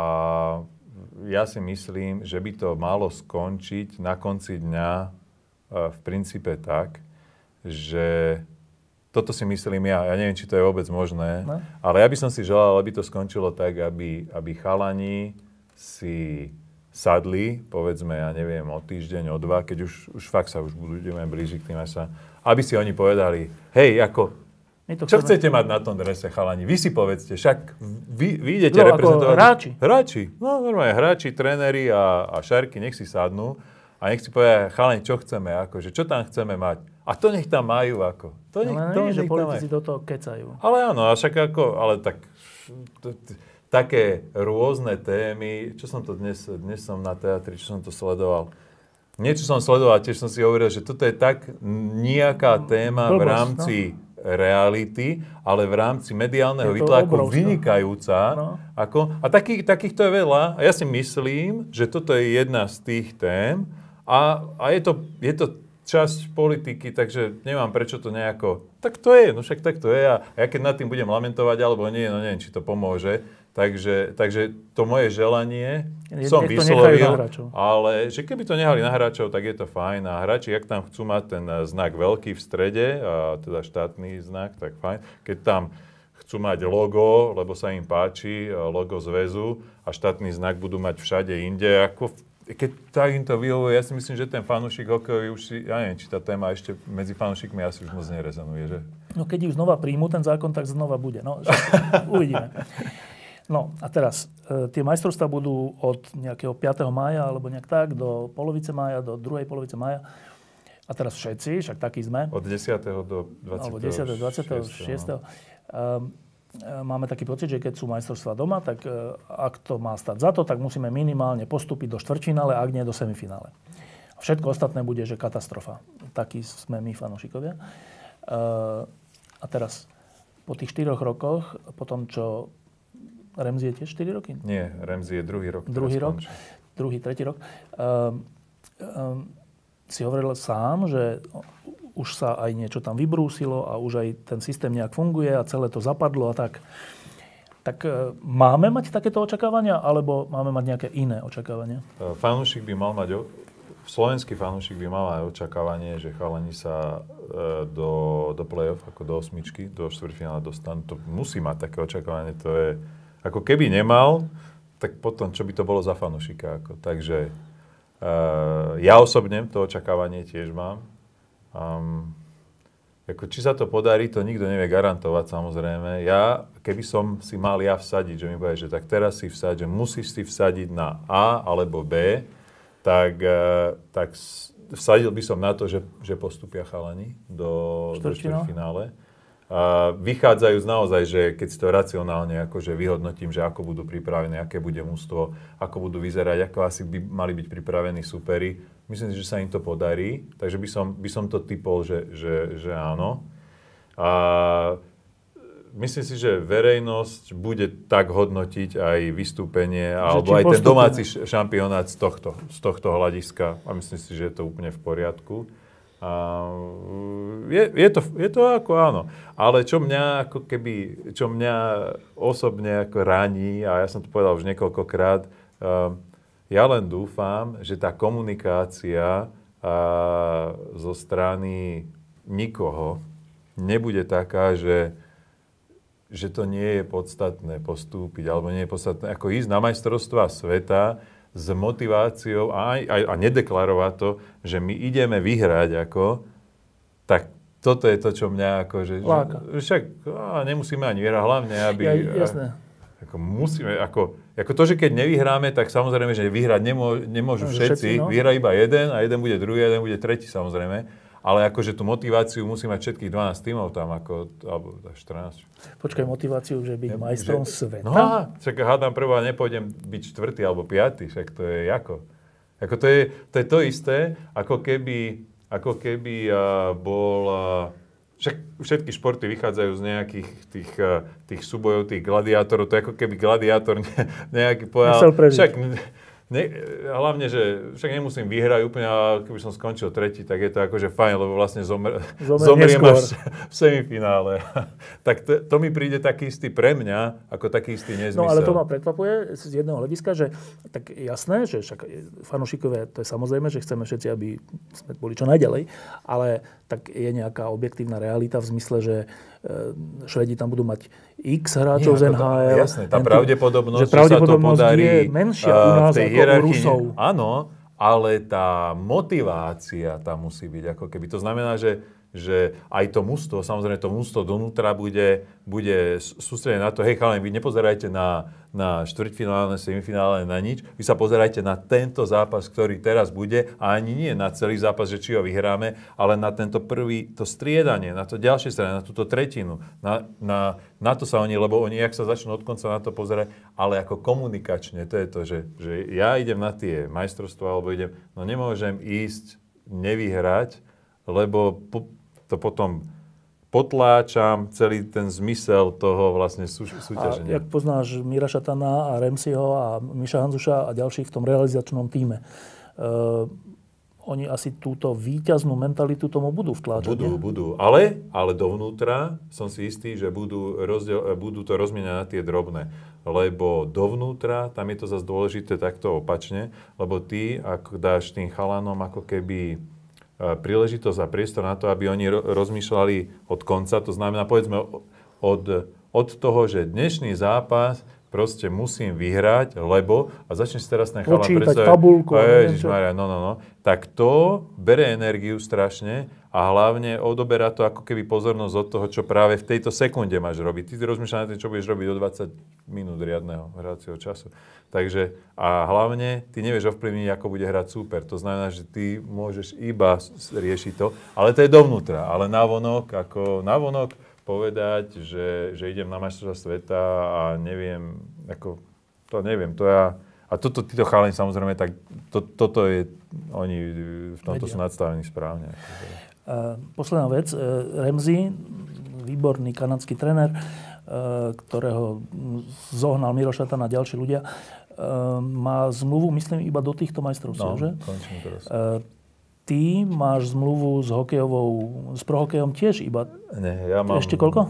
ja si myslím, že by to malo skončiť na konci dňa e, v princípe tak, že toto si myslím ja, ja neviem, či to je vôbec možné, no. ale ja by som si želal, aby to skončilo tak, aby, aby chalani si sadli, povedzme, ja neviem, o týždeň, o dva, keď už, už fakt sa už budeme blížiť k tým, aj sa, aby si oni povedali, hej, ako to Čo chcete mať na tom drese, chalani? Vy si povedzte, však vy, vy idete no, reprezentovať... hráči. Hráči, no normálne hráči, tréneri a, a šarky, nech si sadnú a nech si povedia, chalani, čo chceme, akože, čo tam chceme mať. A to nech tam majú, ako. To nech, ale to nie, že politici do toho kecajú. Ale áno, a však ako, ale tak... také rôzne témy, čo som to dnes, dnes som na teatri, čo som to sledoval, niečo som sledoval, tiež som si hovoril, že toto je tak nejaká téma Blbosť, v no. rámci no? reality, ale v rámci mediálneho vytlaku obrovské. vynikajúca. No. Ako, a taký, takýchto je veľa. A ja si myslím, že toto je jedna z tých tém a, a je, to, je to časť politiky, takže nemám prečo to nejako... Tak to je, no však tak to je. A ja keď nad tým budem lamentovať, alebo nie, no neviem, či to pomôže Takže, takže to moje želanie je, som vyslovil, ale že keby to nehali na hráčov, tak je to fajn. A hráči, ak tam chcú mať ten eh, znak veľký v strede, a teda štátny znak, tak fajn. Keď tam chcú mať logo, lebo sa im páči, eh, logo zväzu a štátny znak budú mať všade inde, ako keď tak im to vyhovuje, ja si myslím, že ten fanúšik hokejový už si, ja neviem, či tá téma ešte medzi fanúšikmi asi už moc nerezonuje, že? No keď ju znova príjmu ten zákon, tak znova bude. No, uvidíme. No a teraz, e, tie majstrovstvá budú od nejakého 5. mája alebo nejak tak do polovice mája, do druhej polovice mája. A teraz všetci, však takí sme. Od 10. do 20. Alebo 10. do 26. 26. Um, máme taký pocit, že keď sú majstrovstvá doma, tak e, ak to má stať za to, tak musíme minimálne postúpiť do štvrtfinále, ak nie do semifinále. Všetko ostatné bude, že katastrofa. Takí sme my, fanošikovia. Ehm, a teraz, po tých 4 rokoch, po tom, čo Remzi je tiež 4 roky? Nie, Remzi je druhý rok. Druhý rok, skončí. druhý, tretí rok. Um, um, si hovoril sám, že už sa aj niečo tam vybrúsilo a už aj ten systém nejak funguje a celé to zapadlo a tak. Tak e, máme mať takéto očakávania, alebo máme mať nejaké iné očakávania? E, fanúšik by mal mať, slovenský fanúšik by mal aj očakávanie, že chalani sa e, do, do play-off, ako do osmičky, do štvrťfinále dostanú. To musí mať také očakávanie, to je, ako keby nemal, tak potom čo by to bolo za fanušika. Ako. Takže uh, ja osobne to očakávanie tiež mám. Um, ako, či sa to podarí, to nikto nevie garantovať samozrejme. Ja, keby som si mal ja vsadiť, že mi bude, že tak teraz si vsať, že musíš si vsadiť na A alebo B, tak, eh, tak vsadil by som na to, že, že postupia chalani do, do finále vychádzajú z naozaj, že keď si to racionálne akože vyhodnotím, že ako budú pripravené, aké bude mústvo, ako budú vyzerať, ako asi by mali byť pripravení súperi. Myslím si, že sa im to podarí, takže by som, by som to typol, že, že, že áno. A myslím si, že verejnosť bude tak hodnotiť aj vystúpenie že alebo aj postupne. ten domáci šampionát z tohto, z tohto hľadiska a myslím si, že je to úplne v poriadku. A je, je, to, je to ako áno. Ale čo mňa ako keby, čo mňa osobne ako raní, a ja som to povedal už niekoľkokrát, uh, ja len dúfam, že tá komunikácia uh, zo strany nikoho nebude taká, že, že to nie je podstatné postúpiť, alebo nie je podstatné ako ísť na majstrovstvá sveta, s motiváciou a, aj, aj, a nedeklarovať to, že my ideme vyhrať ako, tak toto je to, čo mňa ako, že, Láka. že však á, nemusíme ani vyhrať, hlavne, aby... Ja, jasné. Ako musíme, ako, ako to, že keď nevyhráme, tak samozrejme, že vyhrať nemô, nemôžu no, všetci. všetci no. Vyhra iba jeden a jeden bude druhý, jeden bude tretí samozrejme. Ale akože tú motiváciu musí mať všetkých 12 tímov tam, ako, alebo 14. Počkaj, motiváciu, že byť ne, majstrom že, sveta? No, však hádam prvá, nepôjdem byť čtvrtý alebo piatý, však to je ako. Ako to je to, je to isté, ako keby, ako keby a, bol... a, však všetky športy vychádzajú z nejakých tých, tých súbojov, tých gladiátorov. To je ako keby gladiátor ne, nejaký povedal. Však Ne, hlavne, že však nemusím vyhrať úplne, a keby som skončil tretí, tak je to akože fajn, lebo vlastne zomr, zomriem až v semifinále. tak to, to mi príde taký istý pre mňa, ako taký istý nezmysel. No ale to ma prekvapuje z jedného hľadiska, že tak jasné, že však fanúšikové, to je samozrejme, že chceme všetci, aby sme boli čo najďalej, ale tak je nejaká objektívna realita v zmysle, že Ehm, Švedi tam budú mať x hráčov Nie, z NHL. No to, jasné, tá ten, pravdepodobnosť, že, pravdepodobnosť sa to podarí je menšia u nás ako u Rusov. Áno, ale tá motivácia tam musí byť ako keby. To znamená, že že aj to musto, samozrejme to musto donútra bude, bude sústredené na to, hej chalani, vy nepozerajte na, na štvrťfinále, semifinále, na nič, vy sa pozerajte na tento zápas, ktorý teraz bude a ani nie na celý zápas, že či ho vyhráme, ale na tento prvý, to striedanie, na to ďalšie strane, na túto tretinu, na, na, na to sa oni, lebo oni, ak sa začnú od konca na to pozerať, ale ako komunikačne, to je to, že, že ja idem na tie majstrovstvá, alebo idem, no nemôžem ísť nevyhrať, lebo po, to potom potláčam celý ten zmysel toho vlastne sú, súťaženia. A jak poznáš Míra Šatana a Remsiho a Miša Hanzuša a ďalších v tom realizačnom týme, e, oni asi túto výťaznú mentalitu tomu budú vtláčať. Budú, nie? budú. Ale, ale dovnútra som si istý, že budú, rozdiel, eh, budú to rozmieniať na tie drobné. Lebo dovnútra, tam je to zase dôležité takto opačne, lebo ty, ak dáš tým chalanom ako keby príležitosť a priestor na to, aby oni rozmýšľali od konca. To znamená, povedzme, od, od toho, že dnešný zápas proste musím vyhrať, lebo, a začneš teraz ten chalan predstaviť, tabulku, e, Ježiš, Maria, no, no, no, tak to bere energiu strašne a hlavne odoberá to ako keby pozornosť od toho, čo práve v tejto sekunde máš robiť. Ty rozmýšľaš na tým, čo budeš robiť do 20 minút riadneho hracieho času. Takže a hlavne ty nevieš ovplyvniť, ako bude hrať super. To znamená, že ty môžeš iba riešiť to, ale to je dovnútra. Ale navonok, ako navonok povedať, že, že idem na majstrovstvá sveta a neviem, ako, to neviem, to ja... A toto, títo chalani samozrejme, tak to, toto je, oni v tomto Vedia. sú nadstavení správne. Akože. Eh, posledná vec, eh, Remzi, výborný kanadský trener, eh, ktorého zohnal Miro Šatan a ďalší ľudia, má zmluvu, myslím, iba do týchto majstrovstiev, no, že? Ty máš zmluvu s hokejovou, s prohokejom tiež iba... Nie, ja mám... Ešte koľko?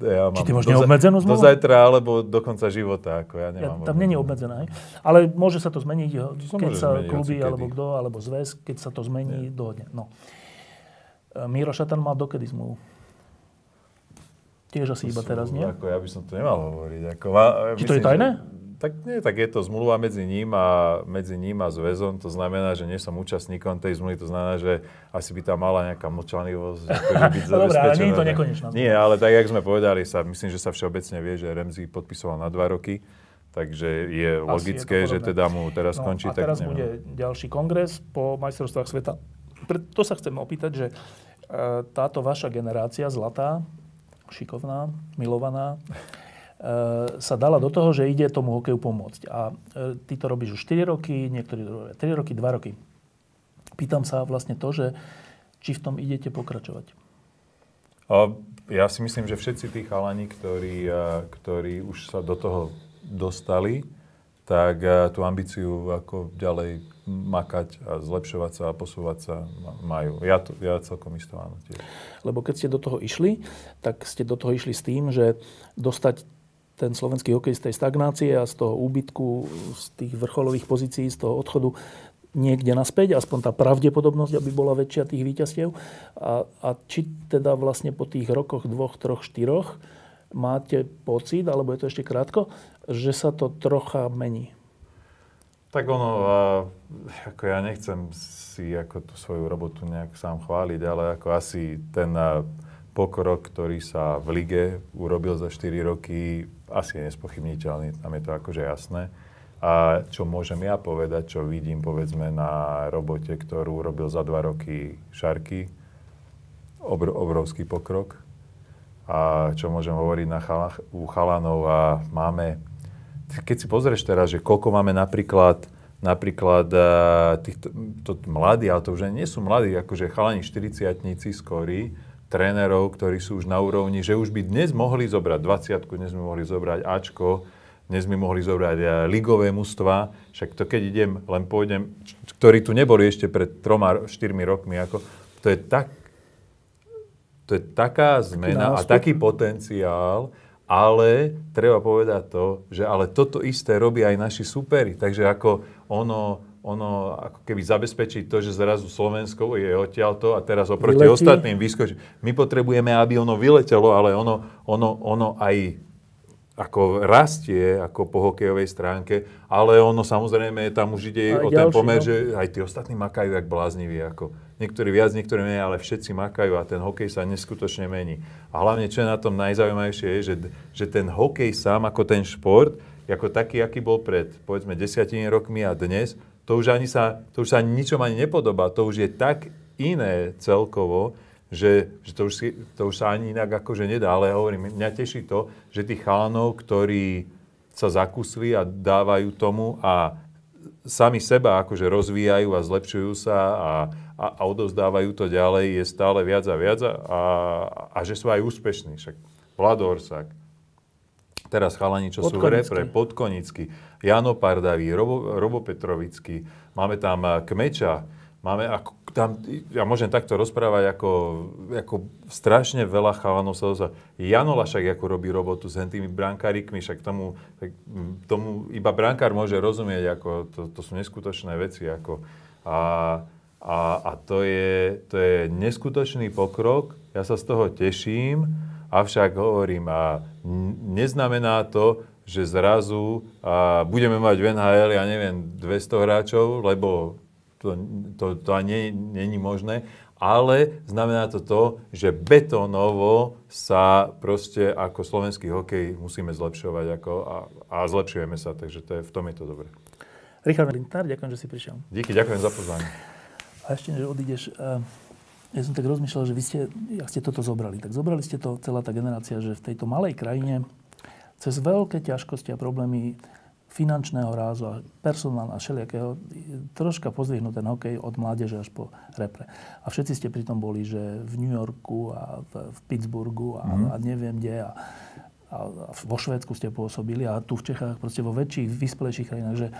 ja mám Či ty máš do, neobmedzenú zmluvu? Do zajtra, alebo do konca života. Ako ja nemám ja, tam nie je obmedzená. Aj? Ale môže sa to zmeniť, to keď sa zmeniť, kluby, kedy. alebo kto, alebo zväz, keď sa to zmení, Nie. dohodne. No. E, Miro Šatan mal dokedy zmluvu? Tiež asi to iba sú, teraz, nie? Ako ja by som to nemal hovoriť. Ako, má, Či myslím, to je tajné? Že tak nie, tak je to zmluva medzi ním a, medzi ním a zväzom, to znamená, že nie som účastníkom tej zmluvy, to znamená, že asi by tam mala nejaká mlčanlivosť, akože byť no Dobre, ale nie je to nekonečná. Nie, ale tak, jak sme povedali, sa, myslím, že sa všeobecne vie, že Remzi podpisoval na dva roky, takže je asi logické, je že teda mu teraz no, končí. A teraz tak, neviem. bude ďalší kongres po majstrovstvách sveta. Preto sa chcem opýtať, že e, táto vaša generácia zlatá, šikovná, milovaná, E, sa dala do toho, že ide tomu hokeju pomôcť. A e, ty to robíš už 4 roky, niektorí robia 3 roky, 2 roky. Pýtam sa vlastne to, že či v tom idete pokračovať. Ja si myslím, že všetci tí chalani, ktorí, e, ktorí už sa do toho dostali, tak tú ambíciu ako ďalej makať a zlepšovať sa a posúvať sa majú. Ja, to, ja celkom isto áno tiež. Lebo keď ste do toho išli, tak ste do toho išli s tým, že dostať ten slovenský hokej z tej stagnácie a z toho úbytku, z tých vrcholových pozícií, z toho odchodu niekde naspäť, aspoň tá pravdepodobnosť, aby bola väčšia tých výťazstiev. A, a či teda vlastne po tých rokoch dvoch, troch, štyroch máte pocit, alebo je to ešte krátko, že sa to trocha mení? Tak ono, ako ja nechcem si ako tú svoju robotu nejak sám chváliť, ale ako asi ten pokrok, ktorý sa v lige urobil za 4 roky, asi je nespochybniteľný, tam je to akože jasné. A čo môžem ja povedať, čo vidím povedzme na robote, ktorú robil za dva roky Šarky, obr- obrovský pokrok. A čo môžem hovoriť na chala- u chalanov a máme, keď si pozrieš teraz, že koľko máme napríklad napríklad e, týchto, to, mladí, ale to už nie sú mladí, akože chalani 40 skorí, trénerov, ktorí sú už na úrovni, že už by dnes mohli zobrať 20 dnes by mohli zobrať Ačko, dnes by mohli zobrať e, ligové mužstva. Však to keď idem, len pôjdem, ktorí tu neboli ešte pred troma, štyrmi rokmi, ako, to je tak to je taká zmena a taký potenciál, ale treba povedať to, že ale toto isté robí aj naši superi. Takže ako ono, ono ako keby zabezpečiť to, že zrazu Slovensko je odtiaľto a teraz oproti Vyletí. ostatným vyskočí. My potrebujeme, aby ono vyletelo, ale ono, ono, ono aj ako rastie, ako po hokejovej stránke, ale ono samozrejme tam už ide aj o ďalší, ten pomer, no. že aj tí ostatní makajú jak blázniví. Ako. Niektorí viac, niektorí menej, ale všetci makajú a ten hokej sa neskutočne mení. A hlavne, čo je na tom najzaujímavejšie, je, že, že ten hokej sám ako ten šport, ako taký, aký bol pred, povedzme, desiatimi rokmi a dnes, to už, ani sa, to už sa ničom ani nepodobá. To už je tak iné celkovo, že, že to, už si, to už sa ani inak akože nedá. Ale hovorím, mňa teší to, že tých chalanov, ktorí sa zakusli a dávajú tomu a sami seba akože rozvíjajú a zlepšujú sa a, a, a odovzdávajú to ďalej, je stále viac a viac a, a, a že sú aj úspešní. Však Vlado Orsák, Teraz chalani, čo sú v repre, Podkonický, Jano Pardavý, Robo, Robo Petrovický, máme tam eh, Kmeča, máme ako, tam, ja môžem takto rozprávať, ako, ako strašne veľa chalanov sa dozva. Jano však ako robí robotu s tými brankárikmi, však tomu, tak, hm, tomu iba brankár môže rozumieť, ako, to, to sú neskutočné veci. Ako, a, a, a to, je, to je neskutočný pokrok, ja sa z toho teším Avšak hovorím, a neznamená to, že zrazu a budeme mať v NHL, ja neviem, 200 hráčov, lebo to, to, to ani není možné, ale znamená to to, že betónovo sa proste ako slovenský hokej musíme zlepšovať ako a, a zlepšujeme sa, takže to je, v tom je to dobré. Richard Lintár, ďakujem, že si prišiel. Díky, ďakujem za pozvanie. A ešte, že odídeš, uh... Ehm, ja som tak rozmýšľal, že vy ste, ak ste toto zobrali, tak zobrali ste to celá tá generácia, že v tejto malej krajine cez veľké ťažkosti a problémy finančného rázu a personálna a všelijakého, troška pozdvihnú ten hokej od mládeže až po repre. A všetci ste pritom boli, že v New Yorku a v, v Pittsburghu a, mm. a neviem kde a, a, a vo Švédsku ste pôsobili a tu v Čechách, proste vo väčších, vyspelejších krajinách, že e,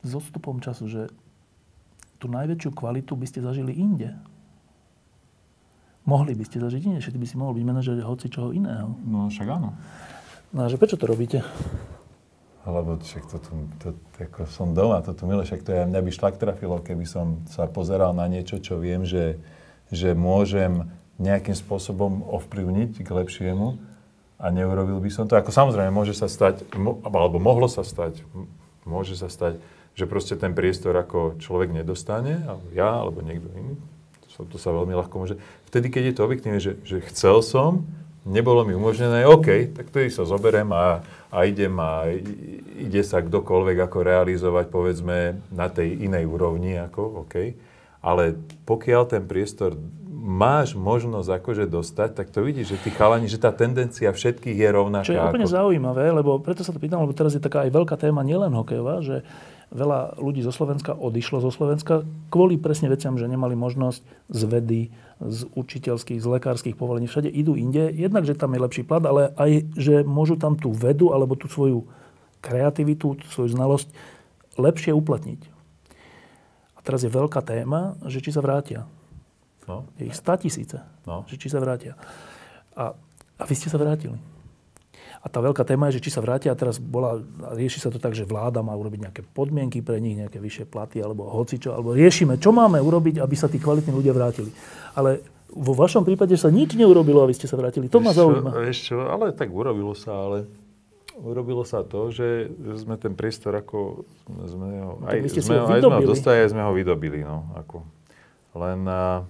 s odstupom času, že tú najväčšiu kvalitu by ste zažili inde. Mohli by ste zažiť inde, všetci by si mohol byť manažer hoci čoho iného. No však áno. No a že prečo to robíte? Lebo však to tu, to, ako som doma, to tu milé, však to ja, mňa by šlak trafilo, keby som sa pozeral na niečo, čo viem, že, že môžem nejakým spôsobom ovplyvniť k lepšiemu a neurobil by som to. Ako samozrejme, môže sa stať, mo, alebo mohlo sa stať, môže sa stať, že proste ten priestor ako človek nedostane, alebo ja, alebo niekto iný, to to sa veľmi ľahko môže. Vtedy, keď je to objektívne, že, že chcel som, nebolo mi umožnené, OK, tak tedy sa zoberiem a, a idem a ide sa kdokoľvek ako realizovať, povedzme, na tej inej úrovni, ako OK. Ale pokiaľ ten priestor máš možnosť akože dostať, tak to vidíš, že tí chalani, že tá tendencia všetkých je rovnaká. Čo je úplne ako... zaujímavé, lebo preto sa to pýtam, lebo teraz je taká aj veľká téma, nielen hokejová, že veľa ľudí zo Slovenska odišlo zo Slovenska kvôli presne veciam, že nemali možnosť z vedy, z učiteľských, z lekárskych povolení, všade idú inde. Jednak, že tam je lepší plat, ale aj, že môžu tam tú vedu alebo tú svoju kreativitu, tú svoju znalosť lepšie uplatniť. A teraz je veľká téma, že či sa vrátia. No. Je ich 100 tisíce. No. Že či sa vrátia. A, a vy ste sa vrátili. A tá veľká téma je, že či sa vrátia, a teraz bola, rieši sa to tak, že vláda má urobiť nejaké podmienky pre nich, nejaké vyššie platy, alebo hocičo, alebo riešime, čo máme urobiť, aby sa tí kvalitní ľudia vrátili. Ale vo vašom prípade sa nič neurobilo, aby ste sa vrátili. To ma zaujíma. Ešte, ale tak urobilo sa, ale urobilo sa to, že sme ten priestor ako sme ho, no, aj, sme ho, aj sme ho dostali, aj sme ho vydobili. No, ako. Len, a,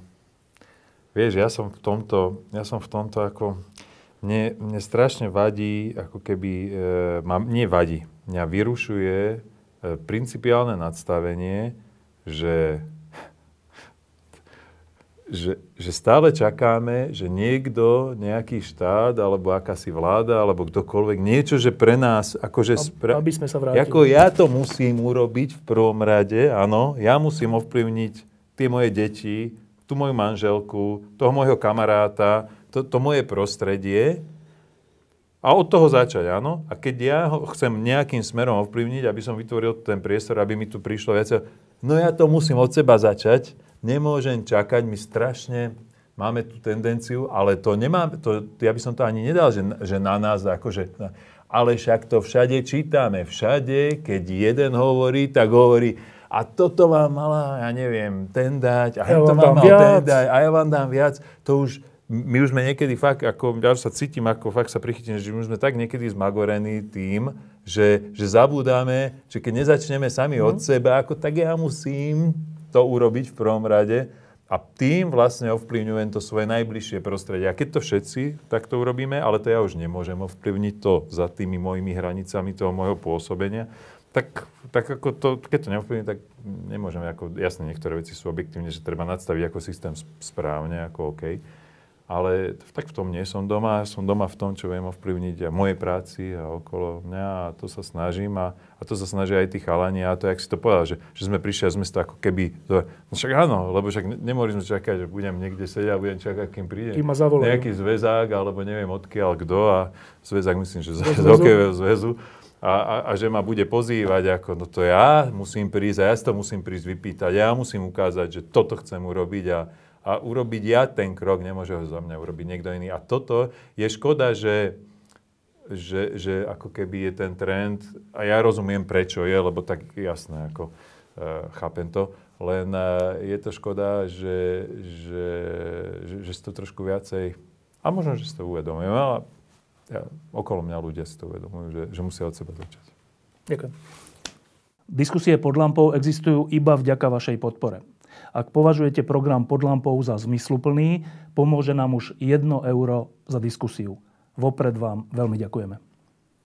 vieš, ja som v tomto, ja som v tomto ako, mne, mne strašne vadí, ako keby, e, ma, nie vadí, mňa vyrušuje e, principiálne nadstavenie, že, že, že stále čakáme, že niekto, nejaký štát, alebo akási vláda, alebo kdokoľvek, niečo, že pre nás, akože... Spra- aby sme sa vrátili. Ako ja to musím urobiť v prvom rade, áno, ja musím ovplyvniť tie moje deti, tú moju manželku, toho môjho kamaráta, to, to moje prostredie a od toho začať, áno. A keď ja ho chcem nejakým smerom ovplyvniť, aby som vytvoril ten priestor, aby mi tu prišlo viac, no ja to musím od seba začať, nemôžem čakať, my strašne máme tú tendenciu, ale to nemám, to, ja by som to ani nedal, že, že na nás, akože, ale však to všade čítame, všade, keď jeden hovorí, tak hovorí, a toto vám mala, ja neviem, ten dať, a ja, ja to vám mal viac. ten dať, a ja vám dám viac, to už, my už sme niekedy fakt, ako ja sa cítim, ako fakt sa prichytím, že my už sme tak niekedy zmagorení tým, že, že zabúdame, že keď nezačneme sami mm. od mhm. seba, ako tak ja musím to urobiť v prvom rade a tým vlastne ovplyvňujem to svoje najbližšie prostredie. A keď to všetci takto urobíme, ale to ja už nemôžem ovplyvniť to za tými mojimi hranicami toho môjho pôsobenia, tak, tak ako to, keď to neovplyvní, tak nemôžeme, ako, jasne, niektoré veci sú objektívne, že treba nadstaviť ako systém správne, ako OK ale tak v tom nie som doma, som doma v tom, čo viem ovplyvniť a mojej práci a okolo mňa a to sa snažím a, a to sa snažia aj tí chalani a to, jak si to povedal, že, že sme prišli a sme to ako keby, to, no však áno, lebo však nemôžem čakať, že budem niekde sedieť a budem čakať, kým príde kým ma nejaký zväzák alebo neviem odkiaľ kto a zväzák myslím, že z, z okého zväzu a, a, a že ma bude pozývať, ako no to ja musím prísť a ja si to musím prísť vypýtať, ja musím ukázať, že toto chcem urobiť a, a urobiť ja ten krok, nemôže ho za mňa urobiť niekto iný. A toto je škoda, že, že, že ako keby je ten trend, a ja rozumiem prečo je, lebo tak jasné, ako e, chápem to, len e, je to škoda, že, že, že, že si to trošku viacej, a možno, že si to uvedomujem, ale ja, okolo mňa ľudia si to uvedomujú, že, že musia od seba začať. Ďakujem. Diskusie pod lampou existujú iba vďaka vašej podpore. Ak považujete program pod lampou za zmysluplný, pomôže nám už 1 euro za diskusiu. Vopred vám veľmi ďakujeme.